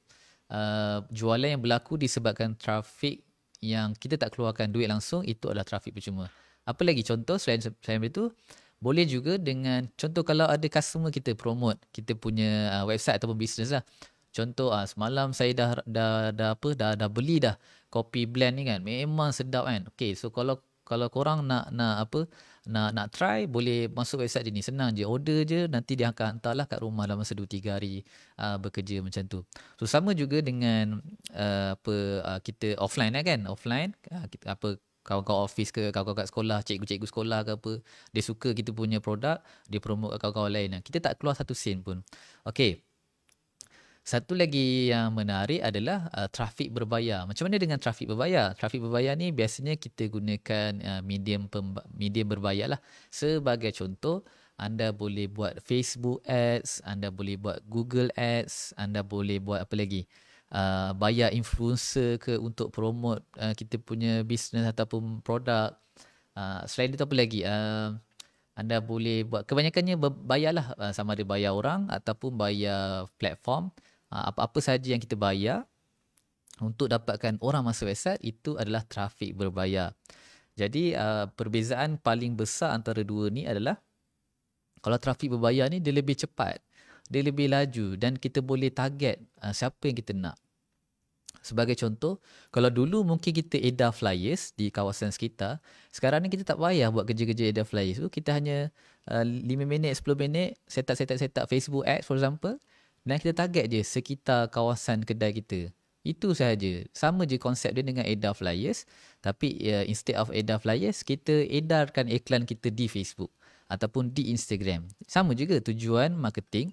uh, jualan yang berlaku disebabkan trafik yang kita tak keluarkan duit langsung itu adalah trafik percuma. Apa lagi contoh selain selain itu boleh juga dengan contoh kalau ada customer kita promote kita punya uh, website ataupun business lah. Contoh uh, semalam saya dah, dah dah apa dah dah beli dah kopi blend ni kan memang sedap kan. Okay so kalau kalau korang nak nak apa nak nak try boleh masuk website ini senang je order je nanti dia akan hantarlah kat rumah dalam masa 2 3 hari uh, bekerja macam tu. So sama juga dengan uh, apa uh, kita offline lah kan offline uh, kita apa kawan-kawan office ke kawan-kawan kat sekolah cikgu-cikgu sekolah ke apa dia suka kita punya produk dia promote kat kawan-kawan lain kita tak keluar satu sen pun. Okay satu lagi yang menarik adalah uh, trafik berbayar. Macam mana dengan trafik berbayar? Trafik berbayar ni biasanya kita gunakan uh, medium medium berbayar lah. Sebagai contoh, anda boleh buat Facebook Ads, anda boleh buat Google Ads, anda boleh buat apa lagi? Uh, bayar influencer ke untuk promote uh, kita punya bisnes ataupun produk. Uh, selain itu apa lagi? Uh, anda boleh buat kebanyakannya bayarlah uh, sama ada bayar orang ataupun bayar platform. Ah, apa-apa saja yang kita bayar untuk dapatkan orang masuk website itu adalah trafik berbayar. Jadi ah, perbezaan paling besar antara dua ni adalah kalau trafik berbayar ni dia lebih cepat, dia lebih laju dan kita boleh target ah, siapa yang kita nak. Sebagai contoh, kalau dulu mungkin kita edar flyers di kawasan sekitar, sekarang ni kita tak payah buat kerja-kerja edar flyers tu. Kita hanya uh, 5 minit, 10 minit, setak-setak-setak Facebook ads for example, dan kita target je sekitar kawasan kedai kita. Itu sahaja. Sama je konsep dia dengan edar Flyers. Tapi uh, instead of edar Flyers, kita edarkan iklan kita di Facebook ataupun di Instagram. Sama juga tujuan marketing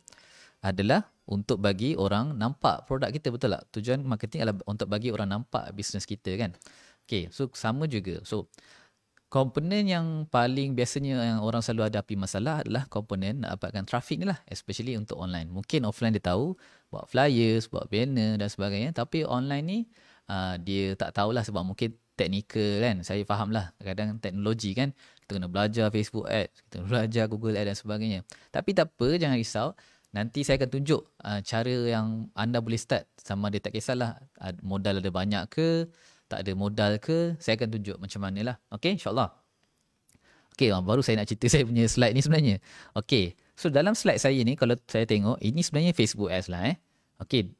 adalah untuk bagi orang nampak produk kita, betul tak? Tujuan marketing adalah untuk bagi orang nampak bisnes kita kan? Okay, so sama juga. So, komponen yang paling biasanya yang orang selalu hadapi masalah adalah komponen nak dapatkan trafik ni lah especially untuk online mungkin offline dia tahu buat flyers buat banner dan sebagainya tapi online ni uh, dia tak tahulah sebab mungkin teknikal kan saya faham lah kadang teknologi kan kita kena belajar Facebook Ads kita kena belajar Google Ads dan sebagainya tapi tak apa jangan risau Nanti saya akan tunjuk uh, cara yang anda boleh start sama dia tak kisahlah uh, modal ada banyak ke tak ada modal ke, saya akan tunjuk macam mana lah. Okay, insyaAllah. Okay, baru saya nak cerita saya punya slide ni sebenarnya. Okay, so dalam slide saya ni, kalau saya tengok, ini sebenarnya Facebook ads lah eh. Okay,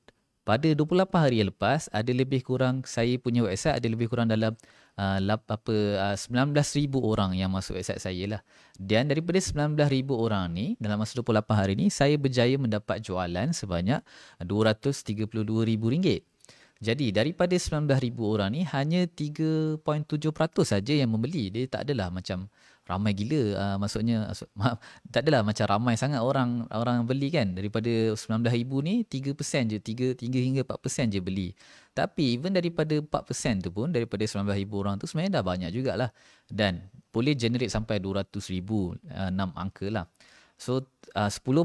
pada 28 hari yang lepas, ada lebih kurang, saya punya website ada lebih kurang dalam uh, apa uh, 19,000 orang yang masuk website saya lah. Dan daripada 19,000 orang ni, dalam masa 28 hari ni, saya berjaya mendapat jualan sebanyak RM232,000. Jadi daripada 19,000 orang ni hanya 3.7% saja yang membeli. Dia tak adalah macam ramai gila uh, maksudnya maaf, tak adalah macam ramai sangat orang orang beli kan daripada 19,000 ni 3% je 3, 3 hingga 4% je beli. Tapi even daripada 4% tu pun daripada 19,000 orang tu sebenarnya dah banyak jugalah dan boleh generate sampai 200,000 uh, 6 angka lah. So ah, uh, 10%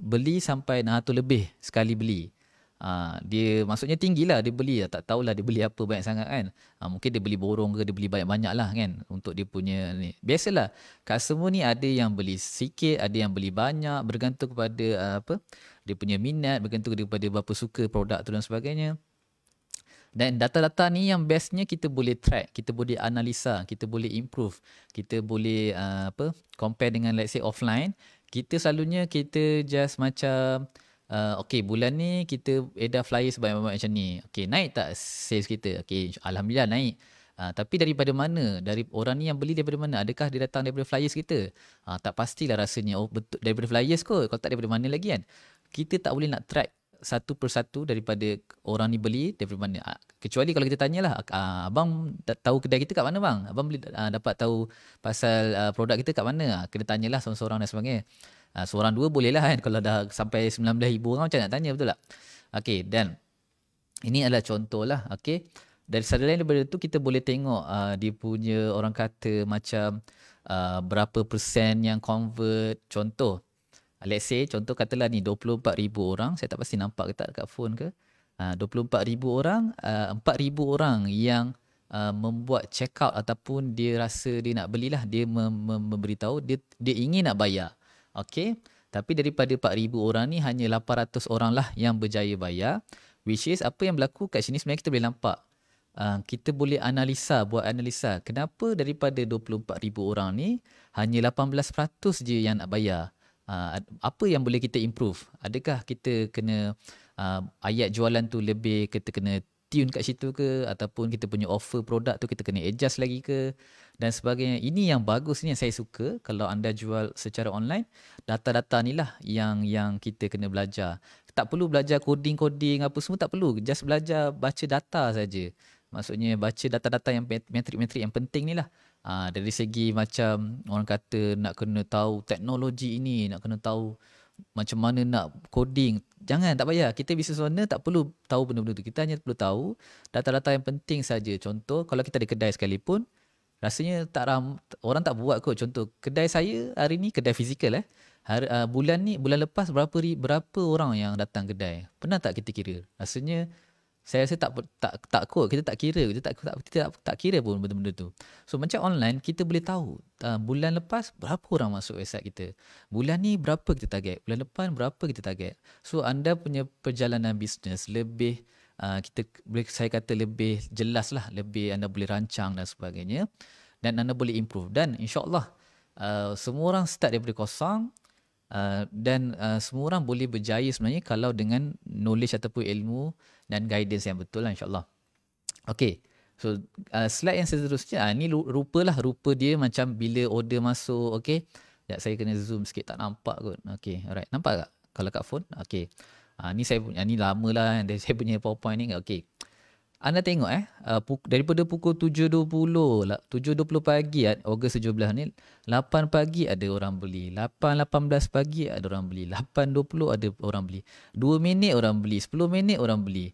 beli sampai nah tu lebih sekali beli. Ha, dia maksudnya tinggi lah dia beli. Lah. Tak tahulah dia beli apa banyak sangat kan. Ha, mungkin dia beli borong ke dia beli banyak-banyak lah kan. Untuk dia punya ni. Biasalah customer ni ada yang beli sikit, ada yang beli banyak. Bergantung kepada ah, apa dia punya minat, bergantung kepada berapa suka produk tu dan sebagainya. Dan data-data ni yang bestnya kita boleh track, kita boleh analisa, kita boleh improve, kita boleh ah, apa compare dengan let's say offline. Kita selalunya kita just macam Uh, okay bulan ni kita edar flyer sebanyak-banyak macam ni. Okay naik tak sales kita? Okay Alhamdulillah naik. Uh, tapi daripada mana? Dari orang ni yang beli daripada mana? Adakah dia datang daripada flyers kita? Uh, tak pastilah rasanya. Oh betul daripada flyers kot. Kalau tak daripada mana lagi kan? Kita tak boleh nak track satu persatu daripada orang ni beli daripada mana. Uh, kecuali kalau kita tanyalah. Uh, abang tahu kedai kita kat mana bang? Abang boleh uh, dapat tahu pasal uh, produk kita kat mana? Uh, kena tanyalah seorang-seorang dan sebagainya. Ha, seorang dua bolehlah kan kalau dah sampai ribu orang macam nak tanya betul tak? Okey dan ini adalah contoh lah. okey. Dari sudut lain daripada tu kita boleh tengok uh, dia punya orang kata macam uh, berapa persen yang convert contoh. Let's say contoh katalah ni ribu orang saya tak pasti nampak ke tak dekat phone ke. Uh, ribu orang, uh, ribu orang yang Uh, membuat check out ataupun dia rasa dia nak belilah dia mem- mem- memberitahu dia dia ingin nak bayar Okay. Tapi daripada 4,000 orang ni hanya 800 orang lah yang berjaya bayar. Which is apa yang berlaku kat sini sebenarnya kita boleh nampak. Uh, kita boleh analisa, buat analisa. Kenapa daripada 24,000 orang ni hanya 18% je yang nak bayar? Uh, apa yang boleh kita improve? Adakah kita kena uh, ayat jualan tu lebih, kita kena tune kat situ ke? Ataupun kita punya offer produk tu kita kena adjust lagi ke? dan sebagainya. Ini yang bagus ni yang saya suka kalau anda jual secara online, data-data ni lah yang yang kita kena belajar. Tak perlu belajar coding-coding apa semua tak perlu, just belajar baca data saja. Maksudnya baca data-data yang metrik-metrik yang penting ni lah. Ha, dari segi macam orang kata nak kena tahu teknologi ini, nak kena tahu macam mana nak coding Jangan, tak payah. Kita business owner tak perlu tahu benda-benda tu. Kita hanya perlu tahu data-data yang penting saja. Contoh, kalau kita ada kedai sekalipun, rasanya tak ram orang tak buat kot contoh kedai saya hari ni kedai fizikal eh hari, uh, bulan ni bulan lepas berapa berapa orang yang datang kedai pernah tak kita kira rasanya saya rasa tak tak tak kot kita tak kira kita tak tak kita tak, tak kira pun benda-benda tu so macam online kita boleh tahu uh, bulan lepas berapa orang masuk website kita bulan ni berapa kita target bulan depan berapa kita target so anda punya perjalanan bisnes lebih Ah, kita boleh saya kata lebih jelas lah, lebih anda boleh rancang dan sebagainya dan anda boleh improve dan insyaAllah uh, semua orang start daripada kosong uh, dan uh, semua orang boleh berjaya sebenarnya kalau dengan knowledge ataupun ilmu dan guidance yang betul lah insyaAllah. Okay, so uh, slide yang seterusnya, uh, ni rupalah rupa dia macam bila order masuk, okay. Sekejap saya kena zoom sikit tak nampak kot. Okay, alright. Nampak tak kalau kat phone? Okay. Ha, ni saya ni lama lah kan. Saya punya PowerPoint ni. Okay. Anda tengok eh. Uh, pu- daripada pukul 7.20. 7.20 lah, pagi. Ah, Ogos 17 ni. 8 pagi ada orang beli. 8.18 pagi ada orang beli. 8.20 ada orang beli. 2 minit orang beli. 10 minit orang beli.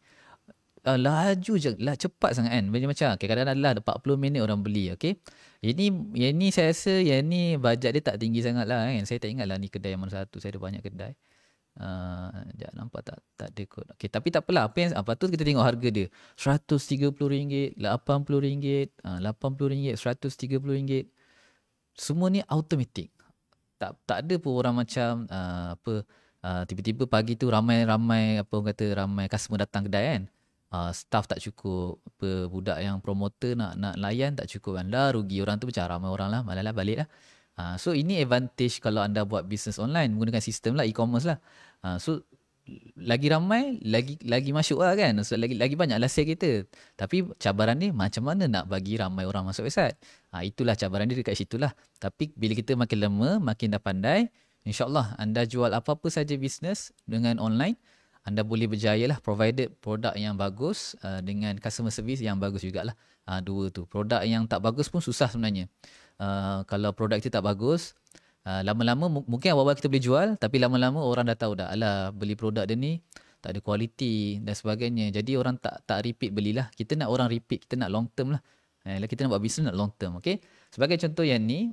Uh, laju je. Lah, cepat sangat kan. Macam-macam. Okay, kadang-kadang 40 lah, minit orang beli. Okay. ini, ini saya rasa yang ni bajet dia tak tinggi sangat lah kan. Saya tak ingat lah ni kedai yang mana satu. Saya ada banyak kedai. Uh, Ah, sekejap nampak tak tak ada kot. Okey tapi tak apalah apa yang apa tu kita tengok harga dia. RM130, RM80, RM80, RM130. Semua ni automatic. Tak tak ada pun orang macam uh, apa uh, tiba-tiba pagi tu ramai-ramai apa orang kata ramai customer datang kedai kan. Uh, staff tak cukup apa budak yang promoter nak nak layan tak cukup kan dah rugi orang tu macam ramai orang lah malah lah balik lah Uh, so ini advantage kalau anda buat bisnes online menggunakan sistem lah e-commerce lah. Uh, so lagi ramai lagi lagi masuk lah kan. So lagi lagi banyak lah sale kita. Tapi cabaran ni macam mana nak bagi ramai orang masuk website. Ha, itulah cabaran dia dekat situ lah. Tapi bila kita makin lama makin dah pandai InsyaAllah anda jual apa-apa saja bisnes dengan online anda boleh berjaya lah provided produk yang bagus uh, dengan customer service yang bagus jugalah. Uh, dua tu. Produk yang tak bagus pun susah sebenarnya uh, kalau produk kita tak bagus uh, lama-lama m- mungkin awal-awal kita boleh jual tapi lama-lama orang dah tahu dah alah beli produk dia ni tak ada kualiti dan sebagainya jadi orang tak tak repeat belilah kita nak orang repeat kita nak long term lah eh, lah, kita nak buat bisnes nak long term okay? sebagai contoh yang ni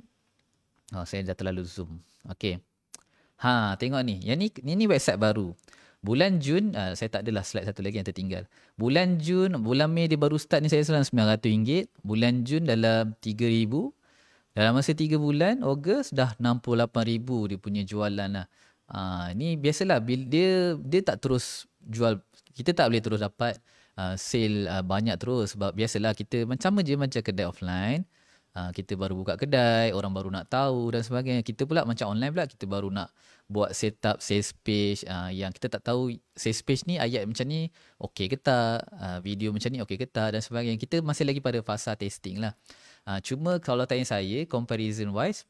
oh, saya dah terlalu zoom okay. ha tengok ni yang ni ni, ni website baru Bulan Jun, uh, saya tak adalah slide satu lagi yang tertinggal. Bulan Jun, bulan Mei dia baru start ni saya selang RM900. Bulan Jun dalam dalam masa tiga bulan, Ogos dah 68,000 dia punya jualan lah. Ha, ni biasalah, dia, dia tak terus jual, kita tak boleh terus dapat uh, sale uh, banyak terus. Sebab biasalah, kita macam je macam kedai offline. Uh, kita baru buka kedai, orang baru nak tahu dan sebagainya. Kita pula macam online pula, kita baru nak buat setup sales page uh, yang kita tak tahu sales page ni ayat macam ni okey ke tak, uh, video macam ni okey ke tak dan sebagainya. Kita masih lagi pada fasa testing lah. Uh, cuma kalau tanya saya comparison wise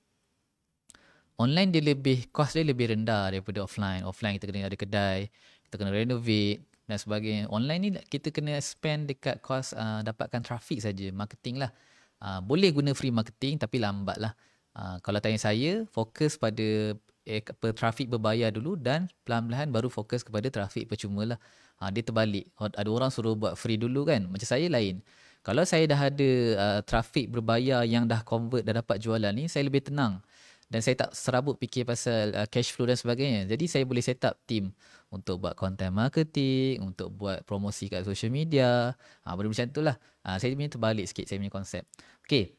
online dia lebih cost dia lebih rendah daripada offline. Offline kita kena ada kedai, kita kena renovate dan sebagainya. Online ni kita kena spend dekat cost uh, dapatkan traffic saja, marketing lah. Uh, boleh guna free marketing tapi lambat lah. Uh, kalau tanya saya, fokus pada eh, per traffic berbayar dulu dan pelan-pelan baru fokus kepada traffic percuma lah. Uh, dia terbalik. Ada orang suruh buat free dulu kan. Macam saya lain. Kalau saya dah ada uh, trafik berbayar yang dah convert dah dapat jualan ni, saya lebih tenang dan saya tak serabut fikir pasal uh, cash flow dan sebagainya. Jadi saya boleh set up team untuk buat content marketing, untuk buat promosi kat social media. Ha, boleh macam itulah. Ha, saya punya terbalik sikit saya punya konsep. Okay.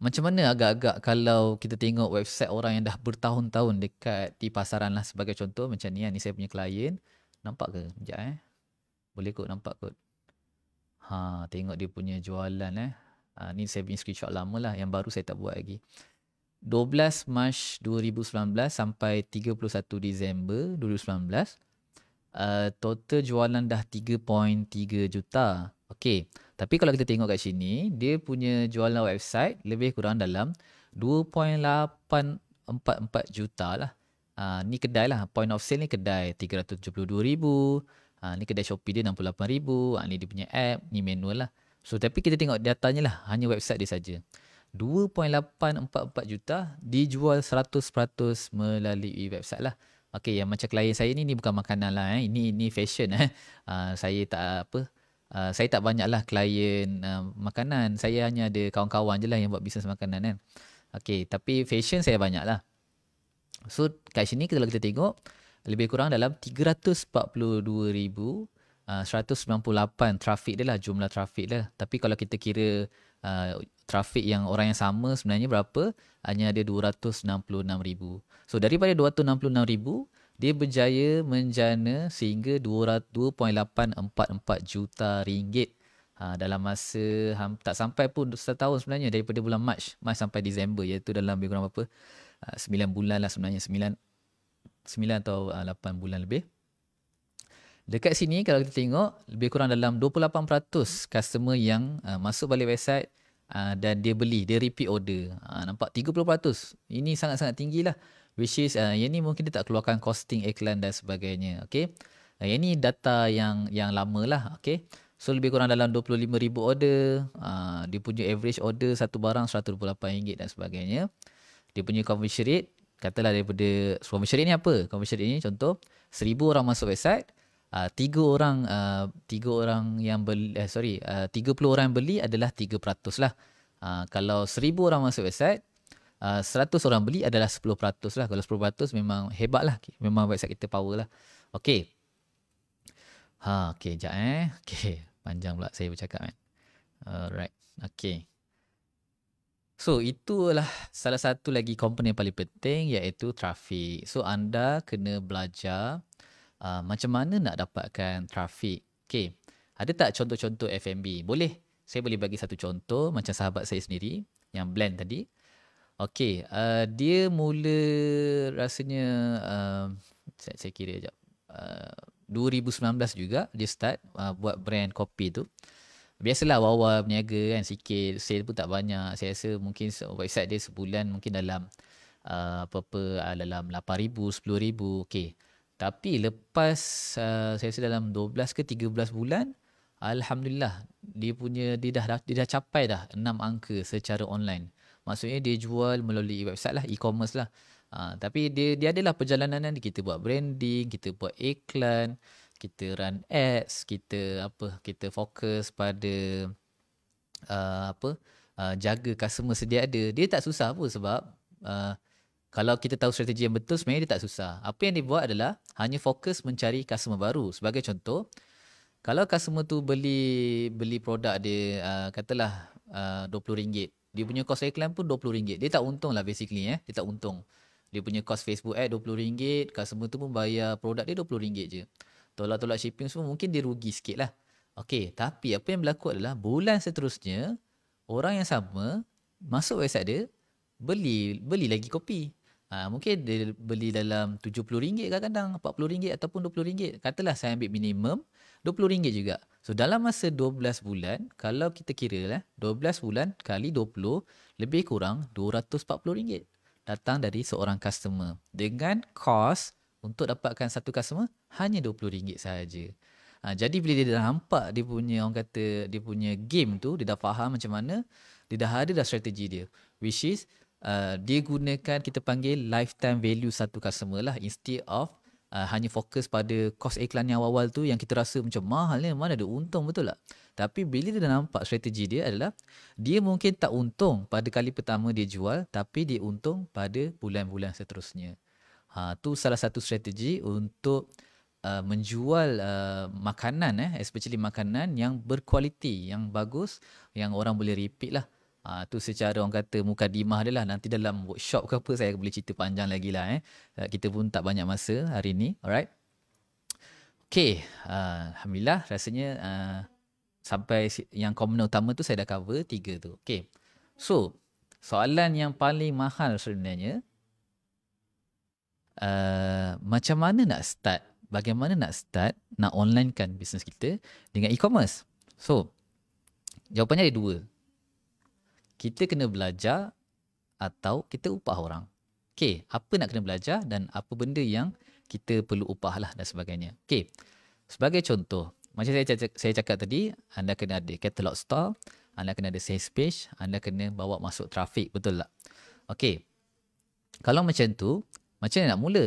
Macam mana agak-agak kalau kita tengok website orang yang dah bertahun-tahun dekat di pasaran lah sebagai contoh macam ni ha, Ni saya punya klien. Nampak ke? Sekejap eh. Boleh kot nampak kot. Ha, tengok dia punya jualan eh. Ha, ni saya punya screenshot lama lah. Yang baru saya tak buat lagi. 12 Mac 2019 sampai 31 Disember 2019. Uh, total jualan dah 3.3 juta. Okey. Tapi kalau kita tengok kat sini, dia punya jualan website lebih kurang dalam 2.844 juta lah. Uh, ni kedai lah. Point of sale ni kedai 372 ribu. Ha, ni kedai Shopee dia RM68,000. Ha, ni dia punya app. Ni manual lah. So tapi kita tengok datanya lah. Hanya website dia saja. 2.844 juta dijual 100% melalui website lah. Okay yang macam klien saya ni ni bukan makanan lah eh. Ini ni fashion eh. Ha, saya tak apa. Uh, saya tak banyak lah klien uh, makanan. Saya hanya ada kawan-kawan je lah yang buat bisnes makanan kan. Okay, tapi fashion saya banyak lah. So, kat sini kalau kita tengok, lebih kurang dalam 342,198 ah, trafik dia lah jumlah trafik dia. Tapi kalau kita kira uh, trafik yang orang yang sama sebenarnya berapa? Hanya ada 266,000. So daripada 266,000 dia berjaya menjana sehingga 2.844 juta ringgit Ha, dalam masa ham, tak sampai pun setahun sebenarnya daripada bulan Mac, Mac sampai Disember iaitu dalam lebih kurang berapa? Ha, 9 bulan lah sebenarnya, 9 atau 8 ah, bulan lebih. Dekat sini kalau kita tengok lebih kurang dalam 28% customer yang uh, masuk balik website uh, dan dia beli, dia repeat order. Uh, nampak 30%. Ini sangat-sangat tinggilah. Which is uh, yang ni mungkin dia tak keluarkan costing iklan dan sebagainya. Okay. Uh, yang ni data yang yang lama lah. Okay. So lebih kurang dalam 25,000 order. Uh, dia punya average order satu barang RM128 dan sebagainya. Dia punya conversion rate katalah daripada suami syarikat ni apa? Suami syarikat ni contoh seribu orang masuk website, uh, ah, 3 orang uh, ah, 3 orang yang beli uh, sorry, ah, tiga puluh orang beli adalah tiga 3% lah. Uh, kalau seribu orang masuk website, uh, orang beli adalah sepuluh 10% lah. Kalau sepuluh 10% memang hebat lah. Memang website kita power lah. Okay. Ha, okay, sekejap eh. Okay, panjang pula saya bercakap kan. Alright, okay. So itulah salah satu lagi komponen yang paling penting iaitu trafik. So anda kena belajar uh, macam mana nak dapatkan trafik. Okay, ada tak contoh-contoh F&B? Boleh. Saya boleh bagi satu contoh macam sahabat saya sendiri yang blend tadi. Okay, uh, dia mula rasanya, uh, saya, saya kira sekejap, uh, 2019 juga dia start uh, buat brand kopi tu. Biasalah bawa peniaga kan sikit sale pun tak banyak. Saya rasa mungkin website dia sebulan mungkin dalam uh, apa-apa uh, dalam 8000 10000 okey. Tapi lepas uh, saya rasa dalam 12 ke 13 bulan alhamdulillah dia punya dia dah dia dah capai dah enam angka secara online. Maksudnya dia jual melalui website lah e-commerce lah. Uh, tapi dia dia adalah perjalanan yang kita buat branding, kita buat iklan kita run ads, kita apa, kita fokus pada uh, apa, uh, jaga customer sedia ada. Dia tak susah apa sebab uh, kalau kita tahu strategi yang betul sebenarnya dia tak susah. Apa yang dia buat adalah hanya fokus mencari customer baru. Sebagai contoh, kalau customer tu beli beli produk dia uh, katalah uh, RM20. Dia punya kos iklan pun RM20. Dia tak untung lah basically. Eh. Dia tak untung. Dia punya kos Facebook ad RM20. Customer tu pun bayar produk dia RM20 je tolak-tolak shipping semua mungkin dia rugi sikit lah. Okay, tapi apa yang berlaku adalah bulan seterusnya orang yang sama masuk website dia beli beli lagi kopi. Ha, mungkin dia beli dalam RM70 kadang-kadang, RM40 ataupun RM20. Katalah saya ambil minimum RM20 juga. So dalam masa 12 bulan, kalau kita kira lah, 12 bulan kali 20, lebih kurang RM240 datang dari seorang customer dengan cost untuk dapatkan satu customer hanya RM20 sahaja. Ha, jadi bila dia dah nampak dia punya orang kata dia punya game tu, dia dah faham macam mana, dia dah ada dah strategi dia. Which is uh, dia gunakan kita panggil lifetime value satu customer lah instead of uh, hanya fokus pada kos iklan yang awal-awal tu yang kita rasa macam mahal ni mana ada untung betul tak? Tapi bila dia dah nampak strategi dia adalah dia mungkin tak untung pada kali pertama dia jual tapi dia untung pada bulan-bulan seterusnya. Ha, tu salah satu strategi untuk uh, menjual uh, makanan, eh, especially makanan yang berkualiti, yang bagus, yang orang boleh repeat lah. Ha, tu secara orang kata muka dimah adalah Nanti dalam workshop ke apa saya boleh cerita panjang lagi lah. Eh. Uh, kita pun tak banyak masa hari ni. Alright. Okay. Uh, Alhamdulillah rasanya uh, sampai yang komen utama tu saya dah cover tiga tu. Okay. So, soalan yang paling mahal sebenarnya uh, macam mana nak start bagaimana nak start nak onlinekan bisnes kita dengan e-commerce so jawapannya ada dua kita kena belajar atau kita upah orang okey apa nak kena belajar dan apa benda yang kita perlu upah lah dan sebagainya okey sebagai contoh macam saya cakap, saya cakap tadi anda kena ada catalog store anda kena ada sales page anda kena bawa masuk traffic betul tak okey kalau macam tu macam mana nak mula?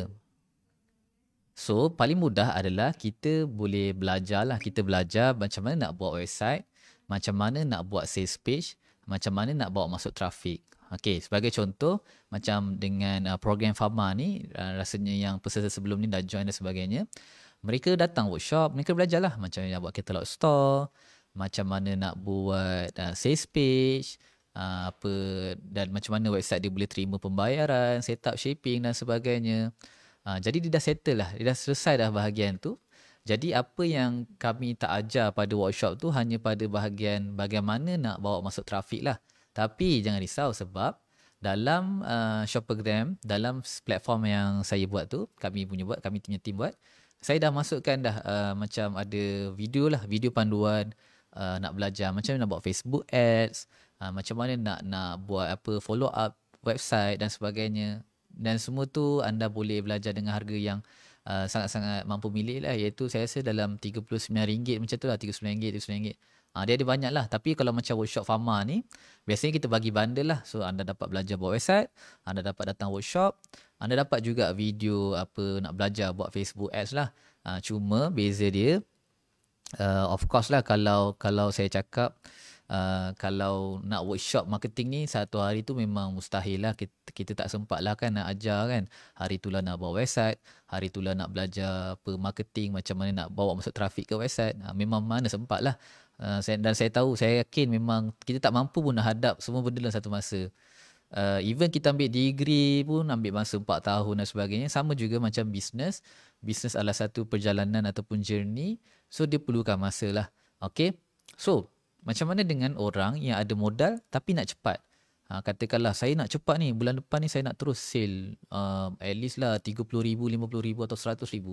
So, paling mudah adalah kita boleh belajar lah. Kita belajar macam mana nak buat website, macam mana nak buat sales page, macam mana nak bawa masuk trafik. Okay, sebagai contoh, macam dengan uh, program Fama ni, uh, rasanya yang peserta sebelum ni dah join dan sebagainya, mereka datang workshop, mereka belajar lah macam mana nak buat catalog store, macam mana nak buat uh, sales page, uh, apa dan macam mana website dia boleh terima pembayaran, set up shipping dan sebagainya. Uh, jadi dia dah settle lah, dia dah selesai dah bahagian tu. Jadi apa yang kami tak ajar pada workshop tu hanya pada bahagian bagaimana nak bawa masuk trafik lah. Tapi jangan risau sebab dalam uh, ah, Shopagram, dalam platform yang saya buat tu, kami punya buat, kami punya tim buat, saya dah masukkan dah uh, macam ada video lah, video panduan uh, nak belajar macam nak buat Facebook ads, ha, macam mana nak nak buat apa follow up website dan sebagainya dan semua tu anda boleh belajar dengan harga yang uh, sangat-sangat mampu milik lah iaitu saya rasa dalam RM39 macam tu lah RM39, RM39 ha, dia ada banyak lah tapi kalau macam workshop Fama ni biasanya kita bagi bundle lah so anda dapat belajar buat website anda dapat datang workshop anda dapat juga video apa nak belajar buat Facebook ads lah ha, cuma beza dia uh, of course lah kalau kalau saya cakap Uh, kalau nak workshop marketing ni satu hari tu memang mustahil lah kita, kita tak sempat lah kan nak ajar kan hari tu lah nak bawa website hari tu lah nak belajar apa marketing macam mana nak bawa masuk trafik ke website uh, memang mana sempat lah uh, saya, dan saya tahu saya yakin memang kita tak mampu pun nak hadap semua benda dalam satu masa uh, even kita ambil degree pun ambil masa 4 tahun dan sebagainya sama juga macam business business adalah satu perjalanan ataupun journey so dia perlukan masa lah okay so macam mana dengan orang yang ada modal tapi nak cepat? Ha, katakanlah saya nak cepat ni, bulan depan ni saya nak terus sale uh, at least lah RM30,000, RM50,000 atau RM100,000.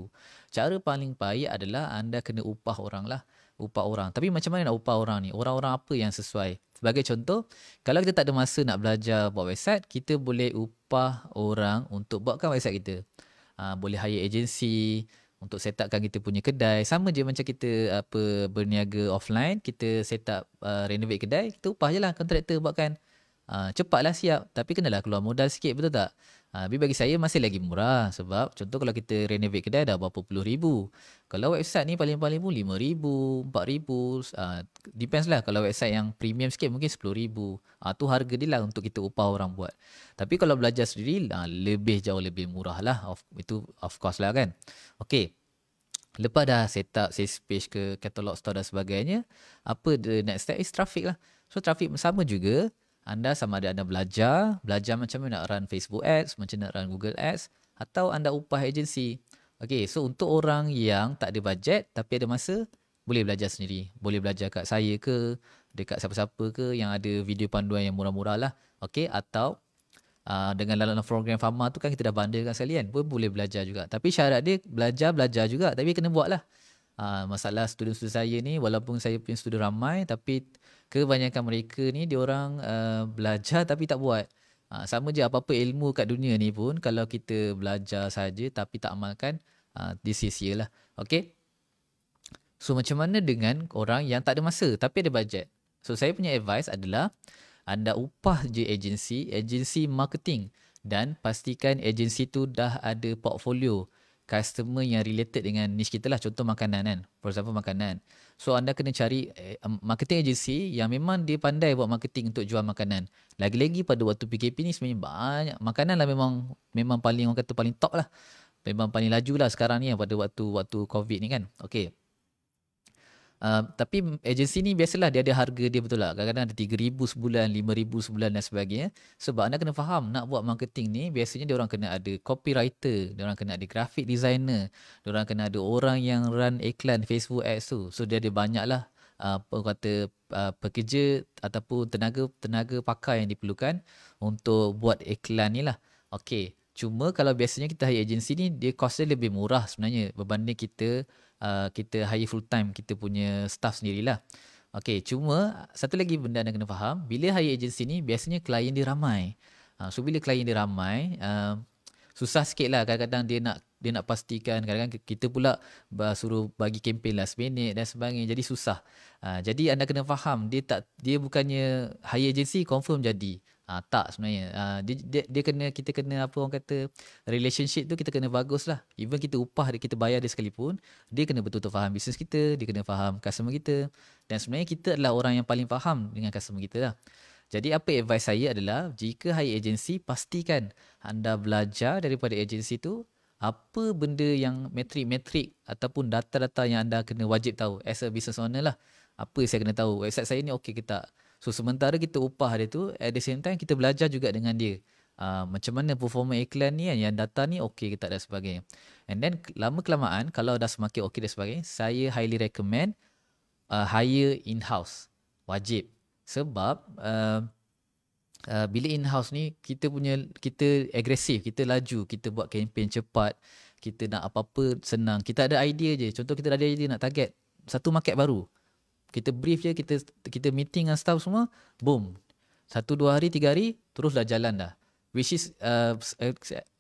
Cara paling baik adalah anda kena upah orang lah. Upah orang. Tapi macam mana nak upah orang ni? Orang-orang apa yang sesuai? Sebagai contoh, kalau kita tak ada masa nak belajar buat website, kita boleh upah orang untuk buatkan website kita. Ha, boleh hire agensi, untuk set upkan kita punya kedai sama je macam kita apa berniaga offline kita set up uh, renovate kedai kita upah je lah kontraktor buatkan uh, cepatlah siap tapi kenalah keluar modal sikit betul tak Ha, tapi bagi saya masih lagi murah sebab contoh kalau kita renovate kedai dah berapa puluh ribu. Kalau website ni paling-paling pun lima ribu, empat ribu. Ha, depends lah kalau website yang premium sikit mungkin sepuluh ribu. Ha, tu harga dia lah untuk kita upah orang buat. Tapi kalau belajar sendiri aa, lebih jauh lebih murah lah. Of, itu of course lah kan. Okay. Lepas dah set up sales page ke catalog store dan sebagainya. Apa the next step is traffic lah. So traffic sama juga anda sama ada anda belajar, belajar macam mana nak run Facebook Ads, macam mana nak run Google Ads atau anda upah agensi. Okey, so untuk orang yang tak ada bajet tapi ada masa, boleh belajar sendiri. Boleh belajar kat saya ke, dekat siapa-siapa ke yang ada video panduan yang murah-murah lah. Okey, atau uh, dengan dalam program Pharma tu kan kita dah bandelkan sekalian pun boleh belajar juga. Tapi syarat dia belajar-belajar juga tapi kena buat lah. Uh, masalah student-student saya ni walaupun saya punya student ramai tapi kebanyakan mereka ni dia orang uh, belajar tapi tak buat. Ha, sama je apa-apa ilmu kat dunia ni pun kalau kita belajar saja tapi tak amalkan ha, dia sia lah. Okay? So macam mana dengan orang yang tak ada masa tapi ada bajet? So saya punya advice adalah anda upah je agensi, agensi marketing dan pastikan agensi tu dah ada portfolio customer yang related dengan niche kita lah contoh makanan kan for example makanan so anda kena cari eh, um, marketing agency yang memang dia pandai buat marketing untuk jual makanan lagi-lagi pada waktu PKP ni sebenarnya banyak makanan lah memang memang paling orang kata paling top lah memang paling laju lah sekarang ni lah pada waktu waktu covid ni kan okay Uh, tapi agensi ni biasalah dia ada harga dia betul lah. Kadang-kadang ada 3000 sebulan, 5000 sebulan dan sebagainya. Sebab anda kena faham nak buat marketing ni biasanya dia orang kena ada copywriter, dia orang kena ada graphic designer, dia orang kena ada orang yang run iklan Facebook ads tu. So dia ada banyak lah uh, apa uh, kata uh, pekerja ataupun tenaga tenaga pakar yang diperlukan untuk buat iklan ni lah. Okay. Cuma kalau biasanya kita hire agensi ni dia kosnya lebih murah sebenarnya berbanding kita uh, kita hire full time kita punya staff sendirilah. Okay, cuma satu lagi benda anda kena faham, bila hire agency ni biasanya klien dia ramai. Uh, so bila klien dia ramai, uh, susah sikit lah kadang-kadang dia nak dia nak pastikan kadang-kadang kita pula suruh bagi kempen last minute dan sebagainya jadi susah uh, jadi anda kena faham dia tak dia bukannya hire agency confirm jadi Ha, tak sebenarnya. Ha, dia, dia, dia kena, kita kena apa orang kata, relationship tu kita kena bagus lah. Even kita upah, kita bayar dia sekalipun, dia kena betul-betul faham bisnes kita, dia kena faham customer kita. Dan sebenarnya kita adalah orang yang paling faham dengan customer kita lah. Jadi apa advice saya adalah, jika hire agency, pastikan anda belajar daripada agency tu, apa benda yang metrik-metrik ataupun data-data yang anda kena wajib tahu as a business owner lah. Apa saya kena tahu, website saya ni okey ke tak? So sementara kita upah dia tu, at the same time kita belajar juga dengan dia. Uh, macam mana performa iklan ni kan yang data ni okey ke tak dan sebagainya. And then lama kelamaan kalau dah semakin okey dan sebagainya, saya highly recommend uh, hire in-house. Wajib. Sebab uh, uh, bila in-house ni kita punya kita agresif, kita laju, kita buat kempen cepat, kita nak apa-apa senang. Kita ada idea je. Contoh kita ada idea nak target satu market baru. Kita brief je, kita kita meeting dengan staff semua, boom. Satu, dua hari, tiga hari, terus dah jalan dah. Which is, uh, eh,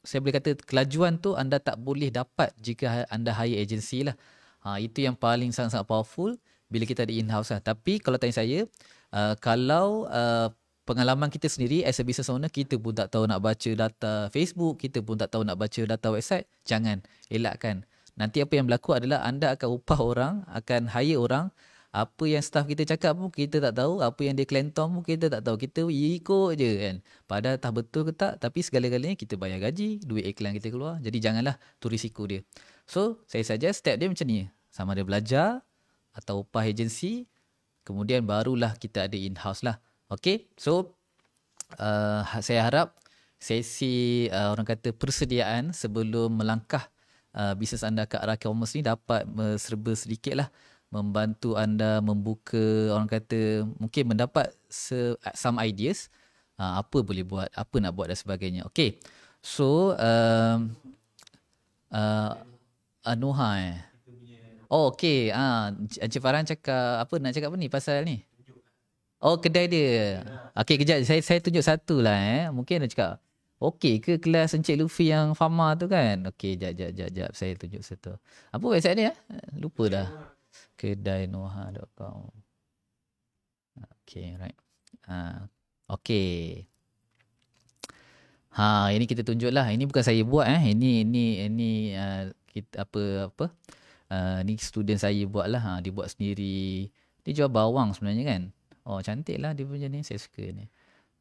saya boleh kata kelajuan tu anda tak boleh dapat jika ha, anda hire agency lah. Ha, itu yang paling sangat-sangat powerful bila kita ada in-house lah. Tapi kalau tanya saya, uh, kalau uh, pengalaman kita sendiri as a business owner, kita pun tak tahu nak baca data Facebook, kita pun tak tahu nak baca data website, jangan, elakkan. Nanti apa yang berlaku adalah anda akan upah orang, akan hire orang, apa yang staff kita cakap pun kita tak tahu apa yang dia kelentong pun kita tak tahu kita ikut je kan padahal tak betul ke tak tapi segala-galanya kita bayar gaji duit iklan kita keluar jadi janganlah tu risiko dia so saya suggest step dia macam ni sama ada belajar atau upah agensi kemudian barulah kita ada in-house lah Okay, so uh, ha-, saya harap sesi uh, orang kata persediaan sebelum melangkah uh, bisnes anda ke arah e-commerce ni dapat serba sedikit lah membantu anda membuka orang kata mungkin mendapat se- some ideas uh, apa boleh buat apa nak buat dan sebagainya okey so um, uh, Anuha eh oh okey ah Encik Farhan cakap apa nak cakap apa ni pasal ni oh kedai dia okey kejap saya saya tunjuk satu lah eh mungkin nak cakap Okey ke kelas Encik Luffy yang Fama tu kan? Okey, jap, jap, jap, jap. Saya tunjuk satu. Apa website ni ya? Eh? Lupa dah kedai noha.com okay right Ah, okay ha ini kita tunjuklah ini bukan saya buat eh ini ini ini uh, kita, apa apa uh, ni student saya buat lah ha, ah, dia buat sendiri dia jual bawang sebenarnya kan oh cantiklah dia punya ni saya suka ni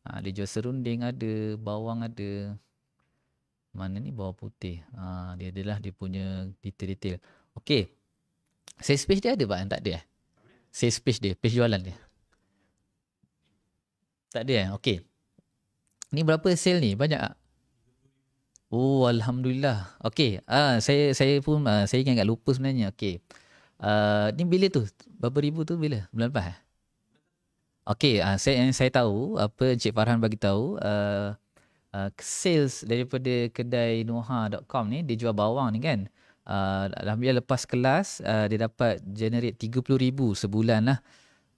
ha, dia jual serunding ada bawang ada mana ni bawang putih ha, dia adalah dia punya detail-detail Okey, Sales page dia ada pak? Tak ada eh? Sales page dia, page jualan dia. Tak ada eh? Okay. Ni berapa sale ni? Banyak tak? Oh, Alhamdulillah. Okay. Ah, saya saya pun, ah, saya ingat lupa sebenarnya. Okay. Uh, ah, ni bila tu? Berapa ribu tu bila? Bulan lepas eh? Okay, Ah, saya, yang saya tahu apa Encik Farhan bagi tahu uh, uh, sales daripada kedai nuha.com ni dia jual bawang ni kan. Ah, Alhamdulillah lepas kelas uh, dia dapat generate 30,000 sebulan lah.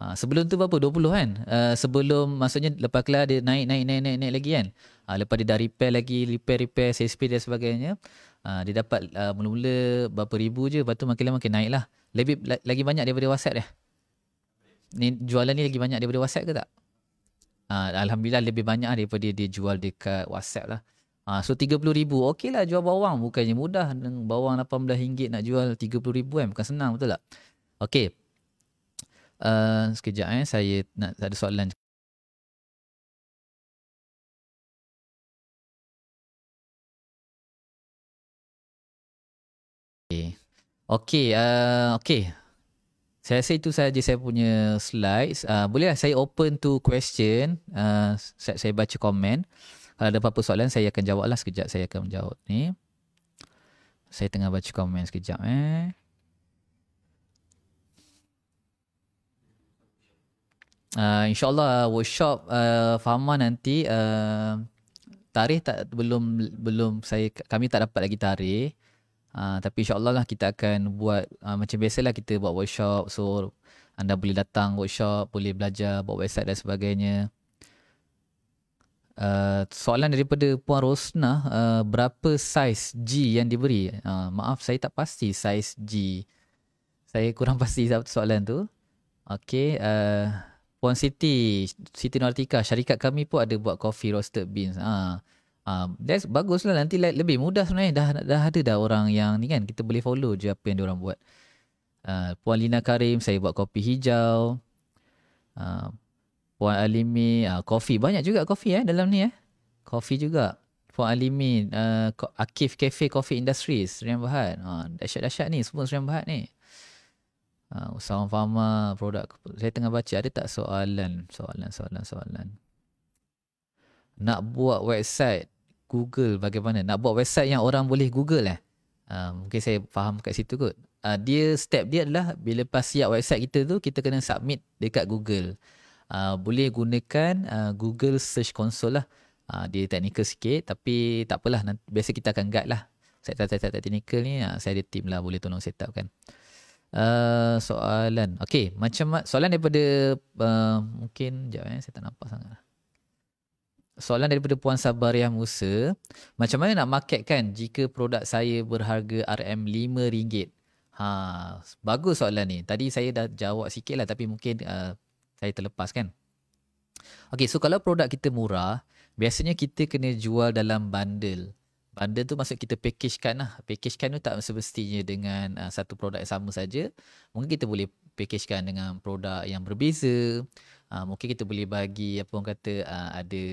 Uh, sebelum tu berapa? 20 kan? Uh, sebelum maksudnya lepas kelas dia naik naik naik naik, naik lagi kan? Uh, lepas dia dah repair lagi, repair repair, CSP dan sebagainya. Uh, dia dapat uh, mula-mula berapa ribu je, lepas tu makin lama makin naik lah. Lebih, la- lagi banyak daripada WhatsApp dia. Ni, jualan ni lagi banyak daripada WhatsApp ke tak? Uh, Alhamdulillah lebih banyak lah daripada dia jual dekat WhatsApp lah. Ha, so RM30,000 okey lah jual bawang bukannya mudah bawang RM18 nak jual RM30,000 kan bukan senang betul tak okey uh, sekejap eh saya nak ada soalan okey okey uh, okey saya rasa itu saja saya punya slides uh, bolehlah saya open to question uh, saya, saya baca komen uh, kalau ada apa-apa soalan saya akan jawab lah sekejap saya akan menjawab ni. Saya tengah baca komen sekejap eh. Uh, InsyaAllah workshop uh, ah, Fahamah nanti uh, tarikh tak belum belum saya kami tak dapat lagi tarikh. Uh, tapi insyaAllah lah kita akan buat uh, macam biasalah kita buat workshop. So anda boleh datang workshop, boleh belajar buat website dan sebagainya. Uh, soalan daripada Puan Rosna, uh, berapa saiz G yang diberi? Uh, maaf, saya tak pasti saiz G. Saya kurang pasti soalan tu. Okay. Uh, Puan Siti, Siti Nortika, syarikat kami pun ada buat coffee roasted beans. Uh, uh, that's bagus lah. Nanti lebih mudah sebenarnya. Dah, dah ada dah orang yang ni kan. Kita boleh follow je apa yang diorang buat. Uh, Puan Lina Karim, saya buat kopi hijau. Uh, Puan Alimi, uh, ah, kopi. Banyak juga kopi eh dalam ni eh. Kopi juga. Puan Alimi, uh, Akif Cafe Coffee Industries, Serian Bahat. Uh, ah, dahsyat-dahsyat ni, semua Serian Bahat ni. Uh, Usahawan Pharma, produk. Saya tengah baca, ada tak soalan? Soalan, soalan, soalan. Nak buat website Google bagaimana? Nak buat website yang orang boleh Google eh? Uh, mungkin saya faham kat situ kot. Uh, dia, step dia adalah bila pas siap website kita tu, kita kena submit dekat Google. Ah, boleh gunakan uh, Google Search Console lah. Uh, dia teknikal sikit tapi tak apalah nanti, biasa kita akan guide lah. Saya tak teknikal ni uh, saya ada team lah boleh tolong set up kan. Uh, soalan. Okey, macam soalan daripada uh, mungkin jap eh saya tak nampak sangat. Soalan daripada Puan Sabariah Musa, macam mana nak market kan jika produk saya berharga RM5? Ha, bagus soalan ni. Tadi saya dah jawab sikit lah tapi mungkin uh, saya terlepas kan. Okay, so kalau produk kita murah, biasanya kita kena jual dalam bundle. Bundle tu maksud kita package-kan lah. Package-kan tu tak semestinya dengan uh, satu produk yang sama saja. Mungkin kita boleh package-kan dengan produk yang berbeza. Uh, mungkin kita boleh bagi apa orang kata uh, ada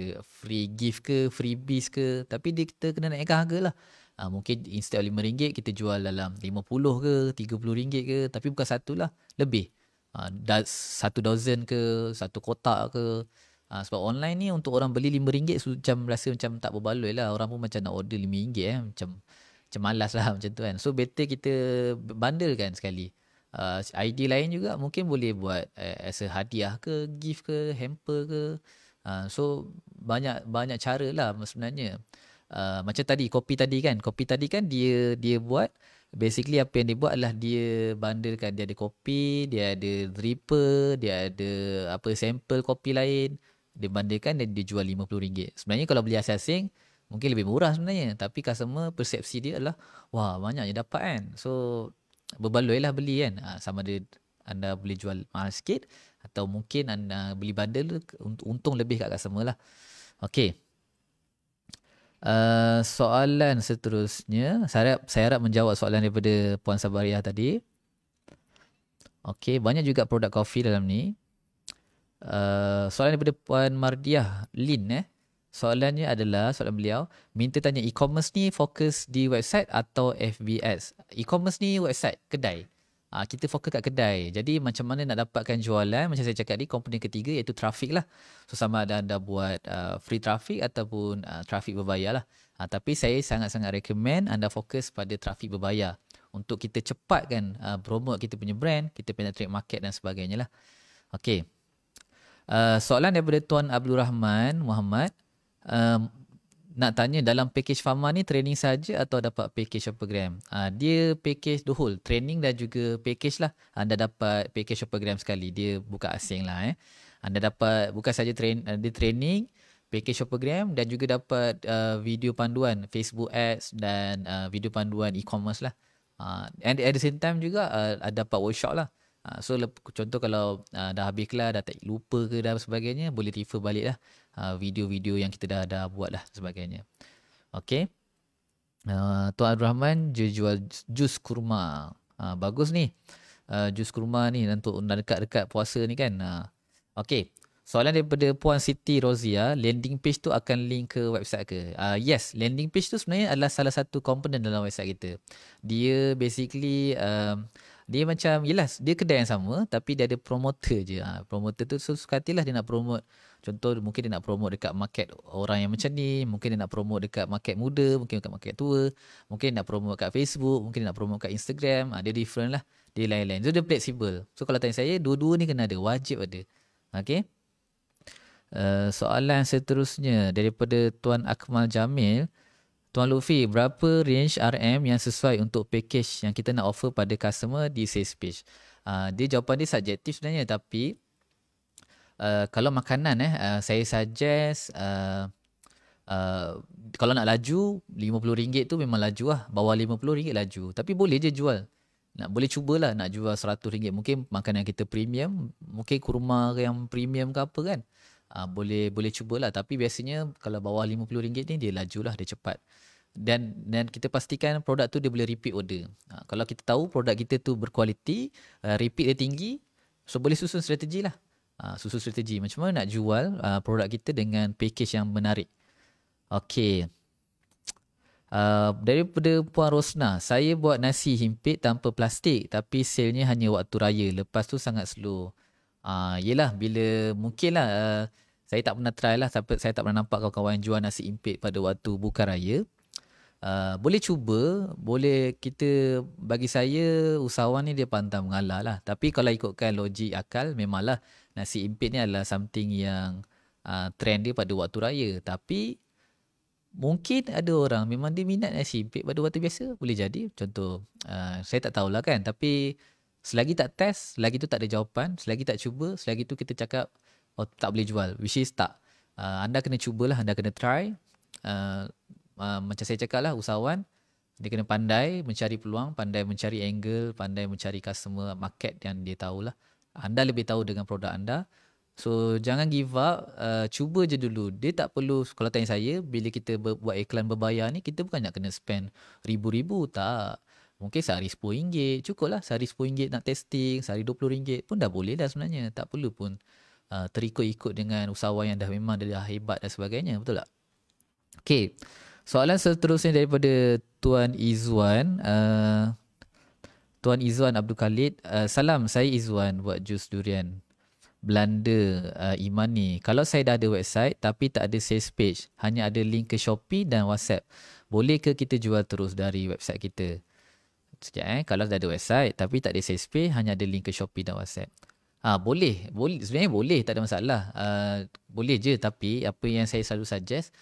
free gift ke, freebies ke. Tapi dia, kita kena naikkan harga lah. Uh, mungkin instead of RM5, kita jual dalam RM50 ke, RM30 ke. Tapi bukan satu lah, lebih dah satu dozen ke satu kotak ke ha, sebab online ni untuk orang beli RM5 macam rasa macam tak berbaloi lah orang pun macam nak order RM5 eh. macam macam malas lah macam tu kan so better kita bundle kan sekali uh, ah, idea lain juga mungkin boleh buat uh, as a hadiah ke gift ke hamper ke uh, so banyak banyak cara lah sebenarnya uh, macam tadi kopi tadi kan kopi tadi kan dia dia buat uh, Basically apa yang dia buat adalah dia bundlekan dia ada kopi, dia ada dripper, dia ada apa sampel kopi lain. Dia bundlekan dan dia jual RM50. Sebenarnya kalau beli asing mungkin lebih murah sebenarnya. Tapi customer persepsi dia adalah wah banyak je dapat kan. So berbaloi lah beli kan. Ha, sama ada anda boleh jual mahal sikit atau mungkin anda beli bundle untung lebih kat customer lah. Okay. Eh, soalan seterusnya. Saya harap, saya harap menjawab soalan daripada Puan Sabariah tadi. Okey, banyak juga produk kopi dalam ni. Uh, soalan daripada Puan Mardiah Lin eh. Soalannya adalah soalan beliau minta tanya e-commerce ni fokus di website atau FBS? E-commerce ni website kedai. Uh, kita fokus kat kedai. Jadi macam mana nak dapatkan jualan, macam saya cakap tadi, company ketiga iaitu trafik lah. So sama ada anda buat uh, free trafik ataupun uh, trafik berbayar lah. Uh, tapi saya sangat-sangat recommend anda fokus pada trafik berbayar. Untuk kita cepatkan uh, promote kita punya brand, kita penetrate market dan sebagainya lah. Okay. Uh, soalan daripada Tuan Abdul Rahman Muhammad. Uh, nak tanya dalam package Pharma ni training saja atau dapat package of program? Ha, ah, dia package the whole training dan juga package lah. Anda dapat package of program sekali. Dia buka asing lah eh. Anda dapat bukan saja train, ah, dia training, package of program dan juga dapat uh, video panduan Facebook ads dan uh, video panduan e-commerce lah. Uh, and at the same time juga uh, dapat workshop lah. so contoh kalau dah habis kelas, dah tak lupa ke dan sebagainya, boleh refer balik lah. Ah, video-video yang kita dah dah buat lah sebagainya. Okay. Uh, Tuan Abdul Rahman jual jus kurma. Uh, bagus ni. Uh, jus kurma ni untuk dekat-dekat puasa ni kan. Uh, okay. Soalan daripada Puan Siti Rozia, landing page tu akan link ke website ke? Uh, yes, landing page tu sebenarnya adalah salah satu komponen dalam website kita. Dia basically, um, dia macam, yelah, dia kedai yang sama tapi dia ada promoter je. Uh, promoter tu suka hati lah dia nak promote Contoh mungkin dia nak promote dekat market orang yang macam ni, mungkin dia nak promote dekat market muda, mungkin dekat market tua, mungkin nak promote dekat Facebook, mungkin nak promote dekat Instagram, ha, dia different lah. Dia lain-lain. So dia flexible. So kalau tanya saya, dua-dua ni kena ada, wajib ada. Okay. Uh, soalan seterusnya daripada Tuan Akmal Jamil. Tuan Luffy, berapa range RM yang sesuai untuk package yang kita nak offer pada customer di sales page? Uh, dia jawapan dia subjektif sebenarnya tapi uh, kalau makanan eh uh, saya suggest uh, uh, kalau nak laju RM50 tu memang laju lah bawah RM50 laju tapi boleh je jual nak boleh cubalah nak jual RM100 mungkin makanan kita premium mungkin kurma yang premium ke apa kan uh, boleh boleh cubalah tapi biasanya kalau bawah RM50 ni dia laju lah, dia cepat dan dan kita pastikan produk tu dia boleh repeat order. Ha, kalau kita tahu produk kita tu berkualiti, uh, repeat dia tinggi, so boleh susun strategi lah. Ah, susu strategi macam mana nak jual uh, produk kita dengan package yang menarik. Okey. Uh, daripada Puan Rosna, saya buat nasi himpit tanpa plastik tapi selnya hanya waktu raya. Lepas tu sangat slow. Uh, yelah, bila mungkinlah uh, saya tak pernah try lah tapi saya tak pernah nampak kawan-kawan jual nasi himpit pada waktu buka raya. Uh, boleh cuba, boleh kita bagi saya usahawan ni dia pantang mengalah lah. Tapi kalau ikutkan logik akal memanglah nasi impit ni adalah something yang uh, trend dia pada waktu raya tapi mungkin ada orang memang dia minat nasi impit pada waktu biasa boleh jadi contoh uh, saya tak tahulah kan tapi selagi tak test selagi tu tak ada jawapan selagi tak cuba selagi tu kita cakap oh tak boleh jual which is tak uh, anda kena cubalah anda kena try uh, uh, macam saya cakap lah usahawan dia kena pandai mencari peluang, pandai mencari angle, pandai mencari customer market yang dia tahulah anda lebih tahu dengan produk anda so jangan give up uh, cuba je dulu dia tak perlu kalau tanya saya bila kita buat iklan berbayar ni kita bukan nak kena spend ribu-ribu tak Mungkin sehari RM10, cukup lah. Sehari RM10 nak testing, sehari RM20 pun dah boleh dah sebenarnya. Tak perlu pun uh, terikut-ikut dengan usahawan yang dah memang dah hebat dan sebagainya. Betul tak? Okay. Soalan seterusnya daripada Tuan Izzuan. Uh, Tuan Izzuan Abdul Khalid uh, Salam saya Izzuan buat jus durian Belanda uh, Iman Kalau saya dah ada website tapi tak ada sales page Hanya ada link ke Shopee dan Whatsapp Boleh ke kita jual terus dari website kita Sekejap eh Kalau dah ada website tapi tak ada sales page Hanya ada link ke Shopee dan Whatsapp Ah ha, boleh, boleh sebenarnya boleh tak ada masalah. Uh, boleh je tapi apa yang saya selalu suggest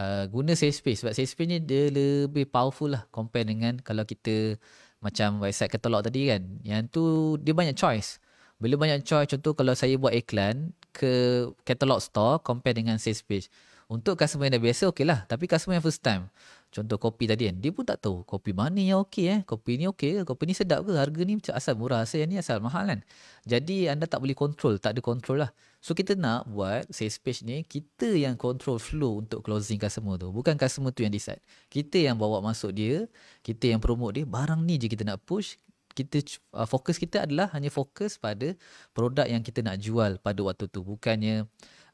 uh, guna safe space sebab safe space ni dia lebih powerful lah compare dengan kalau kita macam website katalog tadi kan yang tu dia banyak choice bila banyak choice contoh kalau saya buat iklan ke katalog store compare dengan sales page untuk customer yang dah biasa okey lah tapi customer yang first time contoh kopi tadi kan dia pun tak tahu kopi mana yang okey eh kopi ni okey ke kopi ni sedap ke harga ni macam asal murah asal yang ni asal mahal kan jadi anda tak boleh control tak ada control lah So kita nak buat sales page ni kita yang control flow untuk closing customer tu. Bukan customer tu yang decide. Kita yang bawa masuk dia, kita yang promote dia, barang ni je kita nak push. Kita uh, fokus kita adalah hanya fokus pada produk yang kita nak jual pada waktu tu. Bukannya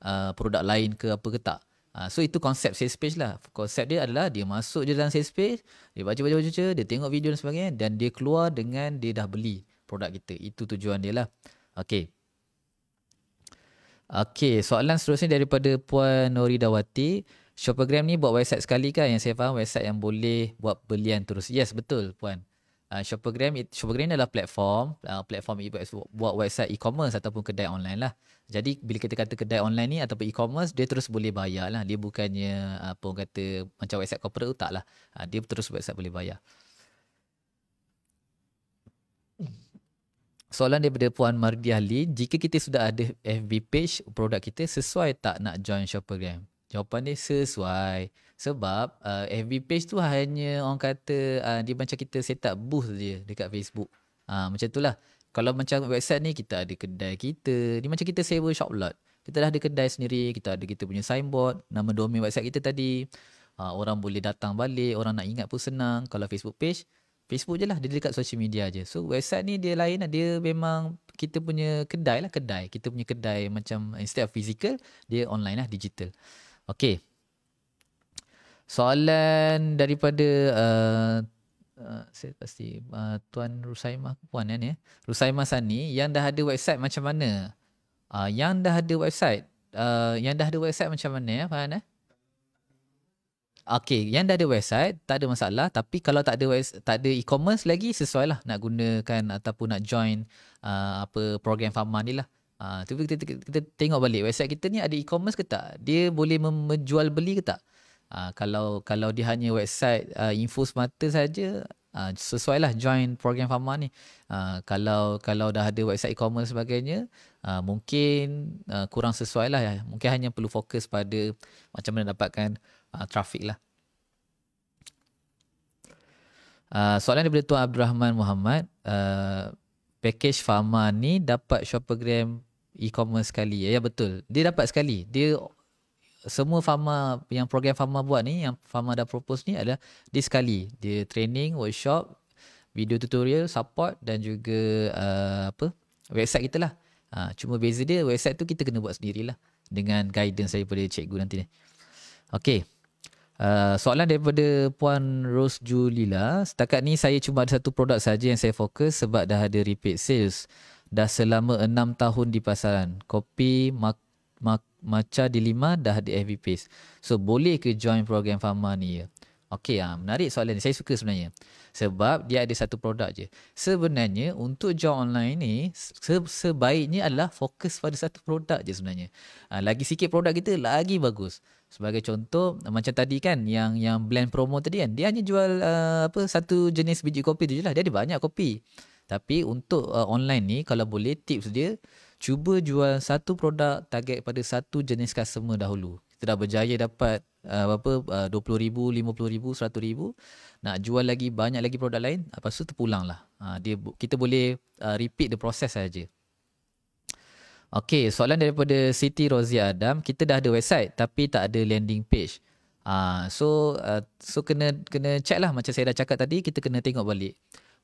uh, produk lain ke apa ke tak. Uh, so itu konsep sales page lah. Konsep dia adalah dia masuk je dalam sales page, dia baca-baca-baca, dia tengok video dan sebagainya dan dia keluar dengan dia dah beli produk kita. Itu tujuan dia lah. Okay. Okay, soalan seterusnya daripada Puan Nori Dawati. Shopagram ni buat website sekali kan yang saya faham website yang boleh buat belian terus. Yes, betul Puan. Uh, ah, Shopagram, it, Shopagram ni adalah platform. Uh, platform e-, buat website e-commerce ataupun kedai online lah. Jadi bila kita kata kedai online ni ataupun e-commerce, dia terus boleh bayar lah. Dia bukannya apa uh, orang kata macam website corporate tu tak lah. Uh, dia terus website boleh bayar. soalan daripada Puan Mardiah Lee, jika kita sudah ada FB page produk kita, sesuai tak nak join Shopagram? Jawapan dia sesuai. Sebab uh, eh, FB page tu hanya orang kata uh, dia macam kita set up booth dia dekat Facebook. Uh, macam lah. Kalau macam website ni, kita ada kedai kita. Ni macam kita sewa shop lot. Kita dah ada kedai sendiri, kita ada kita punya signboard, nama domain website kita tadi. Uh, orang boleh datang balik, orang nak ingat pun senang. Kalau Facebook page, Facebook je lah Dia dekat social media je So website ni dia lain lah Dia memang Kita punya kedai lah Kedai Kita punya kedai macam Instead of physical Dia online lah digital Okay Soalan daripada uh, uh, Saya pasti uh, Tuan Rusaimah Puan kan ya eh? Rusaimah Sani Yang dah ada website macam mana uh, Yang dah ada website uh, Yang dah ada website macam mana ya Faham eh Okay, yang dah ada website tak ada masalah tapi kalau tak ada website, tak ada e-commerce lagi sesuai lah nak gunakan ataupun nak join uh, apa program Pharma ni lah. Uh, tapi kita, kita, kita tengok balik website kita ni ada e-commerce ke tak? Dia boleh menjual beli ke tak? Uh, kalau kalau dia hanya website uh, info semata saja uh, sesuai lah join program Pharma ni. Uh, kalau kalau dah ada website e-commerce sebagainya uh, mungkin uh, kurang sesuai lah. Ya. Mungkin hanya perlu fokus pada macam mana dapatkan uh, traffic lah. Uh, soalan daripada Tuan Abdul Rahman Muhammad. Uh, package Pharma ni dapat Shoppergram e-commerce sekali. Ya, ya, betul. Dia dapat sekali. Dia semua Pharma yang program Pharma buat ni, yang Pharma dah propose ni adalah dia sekali. Dia training, workshop, video tutorial, support dan juga uh, apa website kita lah. Uh, cuma beza dia website tu kita kena buat sendirilah dengan guidance daripada cikgu nanti ni. Okay. Uh, soalan daripada Puan Rose Julila. Setakat ni saya cuma ada satu produk saja yang saya fokus sebab dah ada repeat sales. Dah selama enam tahun di pasaran. Kopi mak, mak, Maca di lima dah di FB Pace. So boleh ke join program Pharma ni ya? Okey, ha, menarik soalan ni. Saya suka sebenarnya. Sebab dia ada satu produk je. Sebenarnya untuk jual online ni, sebaiknya adalah fokus pada satu produk je sebenarnya. Ha, lagi sikit produk kita, lagi bagus. Sebagai contoh macam tadi kan yang yang blend promo tadi kan dia hanya jual uh, apa satu jenis biji kopi tu je lah. Dia ada banyak kopi. Tapi untuk uh, online ni kalau boleh tips dia cuba jual satu produk target pada satu jenis customer dahulu. Kita dah berjaya dapat uh, apa uh, 20 ribu, 50 ribu, 100 ribu. Nak jual lagi banyak lagi produk lain apa tu terpulang lah. Uh, dia, kita boleh uh, repeat the process saja. Okay, soalan daripada Siti Rozia Adam. Kita dah ada website tapi tak ada landing page. Ah, uh, so uh, so kena kena check lah macam saya dah cakap tadi kita kena tengok balik.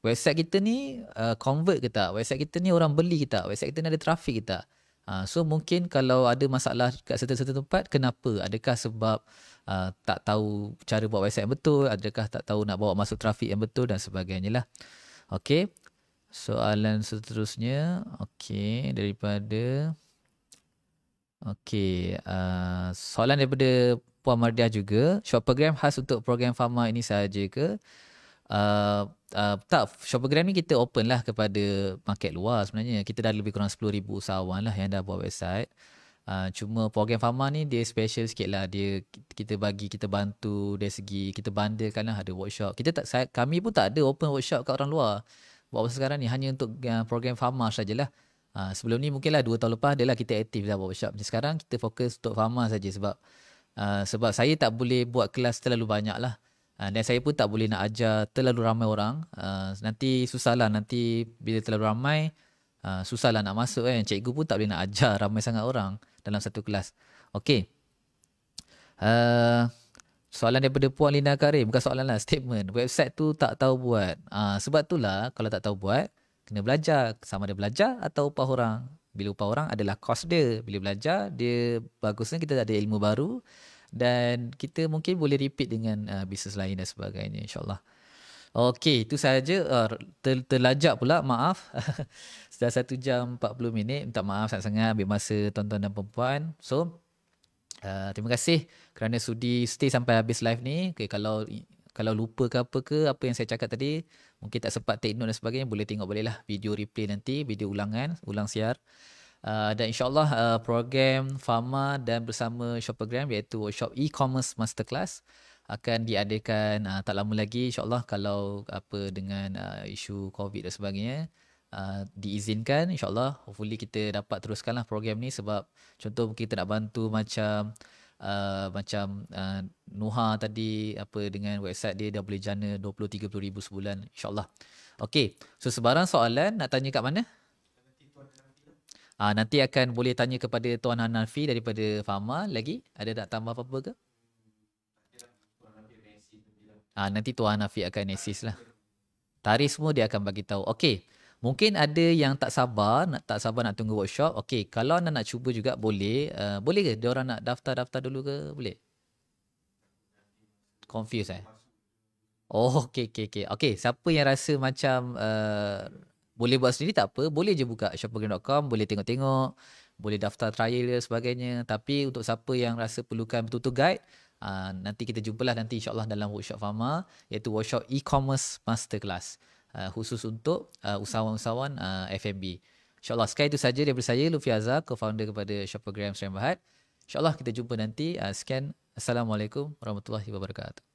Website kita ni uh, convert ke tak? Website kita ni orang beli ke tak? Website kita ni ada trafik ke tak? Uh, so mungkin kalau ada masalah kat satu satu tempat, kenapa? Adakah sebab uh, tak tahu cara buat website yang betul? Adakah tak tahu nak bawa masuk trafik yang betul dan sebagainya lah. Okay soalan seterusnya okey daripada okey uh, soalan daripada puan Mardia juga short program khas untuk program Pharma ini sahaja ke uh, uh, tak short program ni kita open lah kepada market luar sebenarnya kita dah lebih kurang 10000 usahawan lah yang dah buat website Uh, cuma program Pharma ni dia special sikit lah dia kita bagi kita bantu dari segi kita bandelkan lah ada workshop kita tak saya, kami pun tak ada open workshop kat orang luar buat apa sekarang ni hanya untuk uh, program Pharma sajalah. Uh, sebelum ni mungkinlah 2 tahun lepas adalah kita aktif dah workshop. sekarang kita fokus untuk Pharma saja sebab uh, sebab saya tak boleh buat kelas terlalu banyak lah. Uh, dan saya pun tak boleh nak ajar terlalu ramai orang. Uh, nanti susahlah nanti bila terlalu ramai uh, susahlah nak masuk kan. Cikgu pun tak boleh nak ajar ramai sangat orang dalam satu kelas. Okay. Uh, Soalan daripada Puan Lina Karim bukan soalan lah statement. Website tu tak tahu buat. Ah ha, sebab itulah kalau tak tahu buat kena belajar sama ada belajar atau upah orang. Bila upah orang adalah kos dia. Bila belajar dia bagusnya kita ada ilmu baru dan kita mungkin boleh repeat dengan uh, ah, bisnes lain dan sebagainya insyaallah. Okey, itu saja uh, ah, ter, terlajak pula, maaf. Sudah 1 jam 40 minit, minta maaf sangat-sangat ambil masa tonton dan puan-puan. So, Uh, terima kasih kerana sudi stay sampai habis live ni. Okay, kalau kalau lupa ke apa ke apa yang saya cakap tadi, mungkin tak sempat take note dan sebagainya, boleh tengok boleh lah video replay nanti, video ulangan, ulang siar. Uh, dan insyaAllah uh, program Pharma dan bersama Shoppergram iaitu workshop e-commerce masterclass akan diadakan uh, tak lama lagi insyaAllah kalau apa dengan uh, isu COVID dan sebagainya uh, diizinkan insyaallah hopefully kita dapat teruskanlah program ni sebab contoh mungkin kita nak bantu macam uh, macam uh, Nuha tadi apa dengan website dia dah boleh jana 20 30 ribu sebulan insyaallah okey so sebarang soalan nak tanya kat mana Ah uh, nanti akan boleh tanya kepada Tuan Hanafi daripada Fama lagi. Ada nak tambah apa-apa ke? Ah uh, nanti Tuan Hanafi akan assist lah. Tarikh semua dia akan bagi tahu. Okey. Mungkin ada yang tak sabar, nak tak sabar nak tunggu workshop. Okey, kalau anda nak cuba juga boleh. Uh, boleh ke diorang nak daftar-daftar dulu ke? Boleh? Confuse eh? Oh, okey, okey, okey. Okey, siapa yang rasa macam uh, boleh buat sendiri tak apa. Boleh je buka shopagreen.com, boleh tengok-tengok. Boleh daftar trial dan sebagainya. Tapi untuk siapa yang rasa perlukan betul-betul guide, uh, nanti kita jumpalah nanti insyaAllah dalam workshop Fama. Iaitu workshop e-commerce masterclass uh, khusus untuk uh, usahawan-usahawan uh, FMB. InsyaAllah sekali itu saja daripada saya, Lufi Azhar, co-founder kepada Shopper Graham Serian Bahad. InsyaAllah kita jumpa nanti. Uh, sekian. Assalamualaikum warahmatullahi wabarakatuh.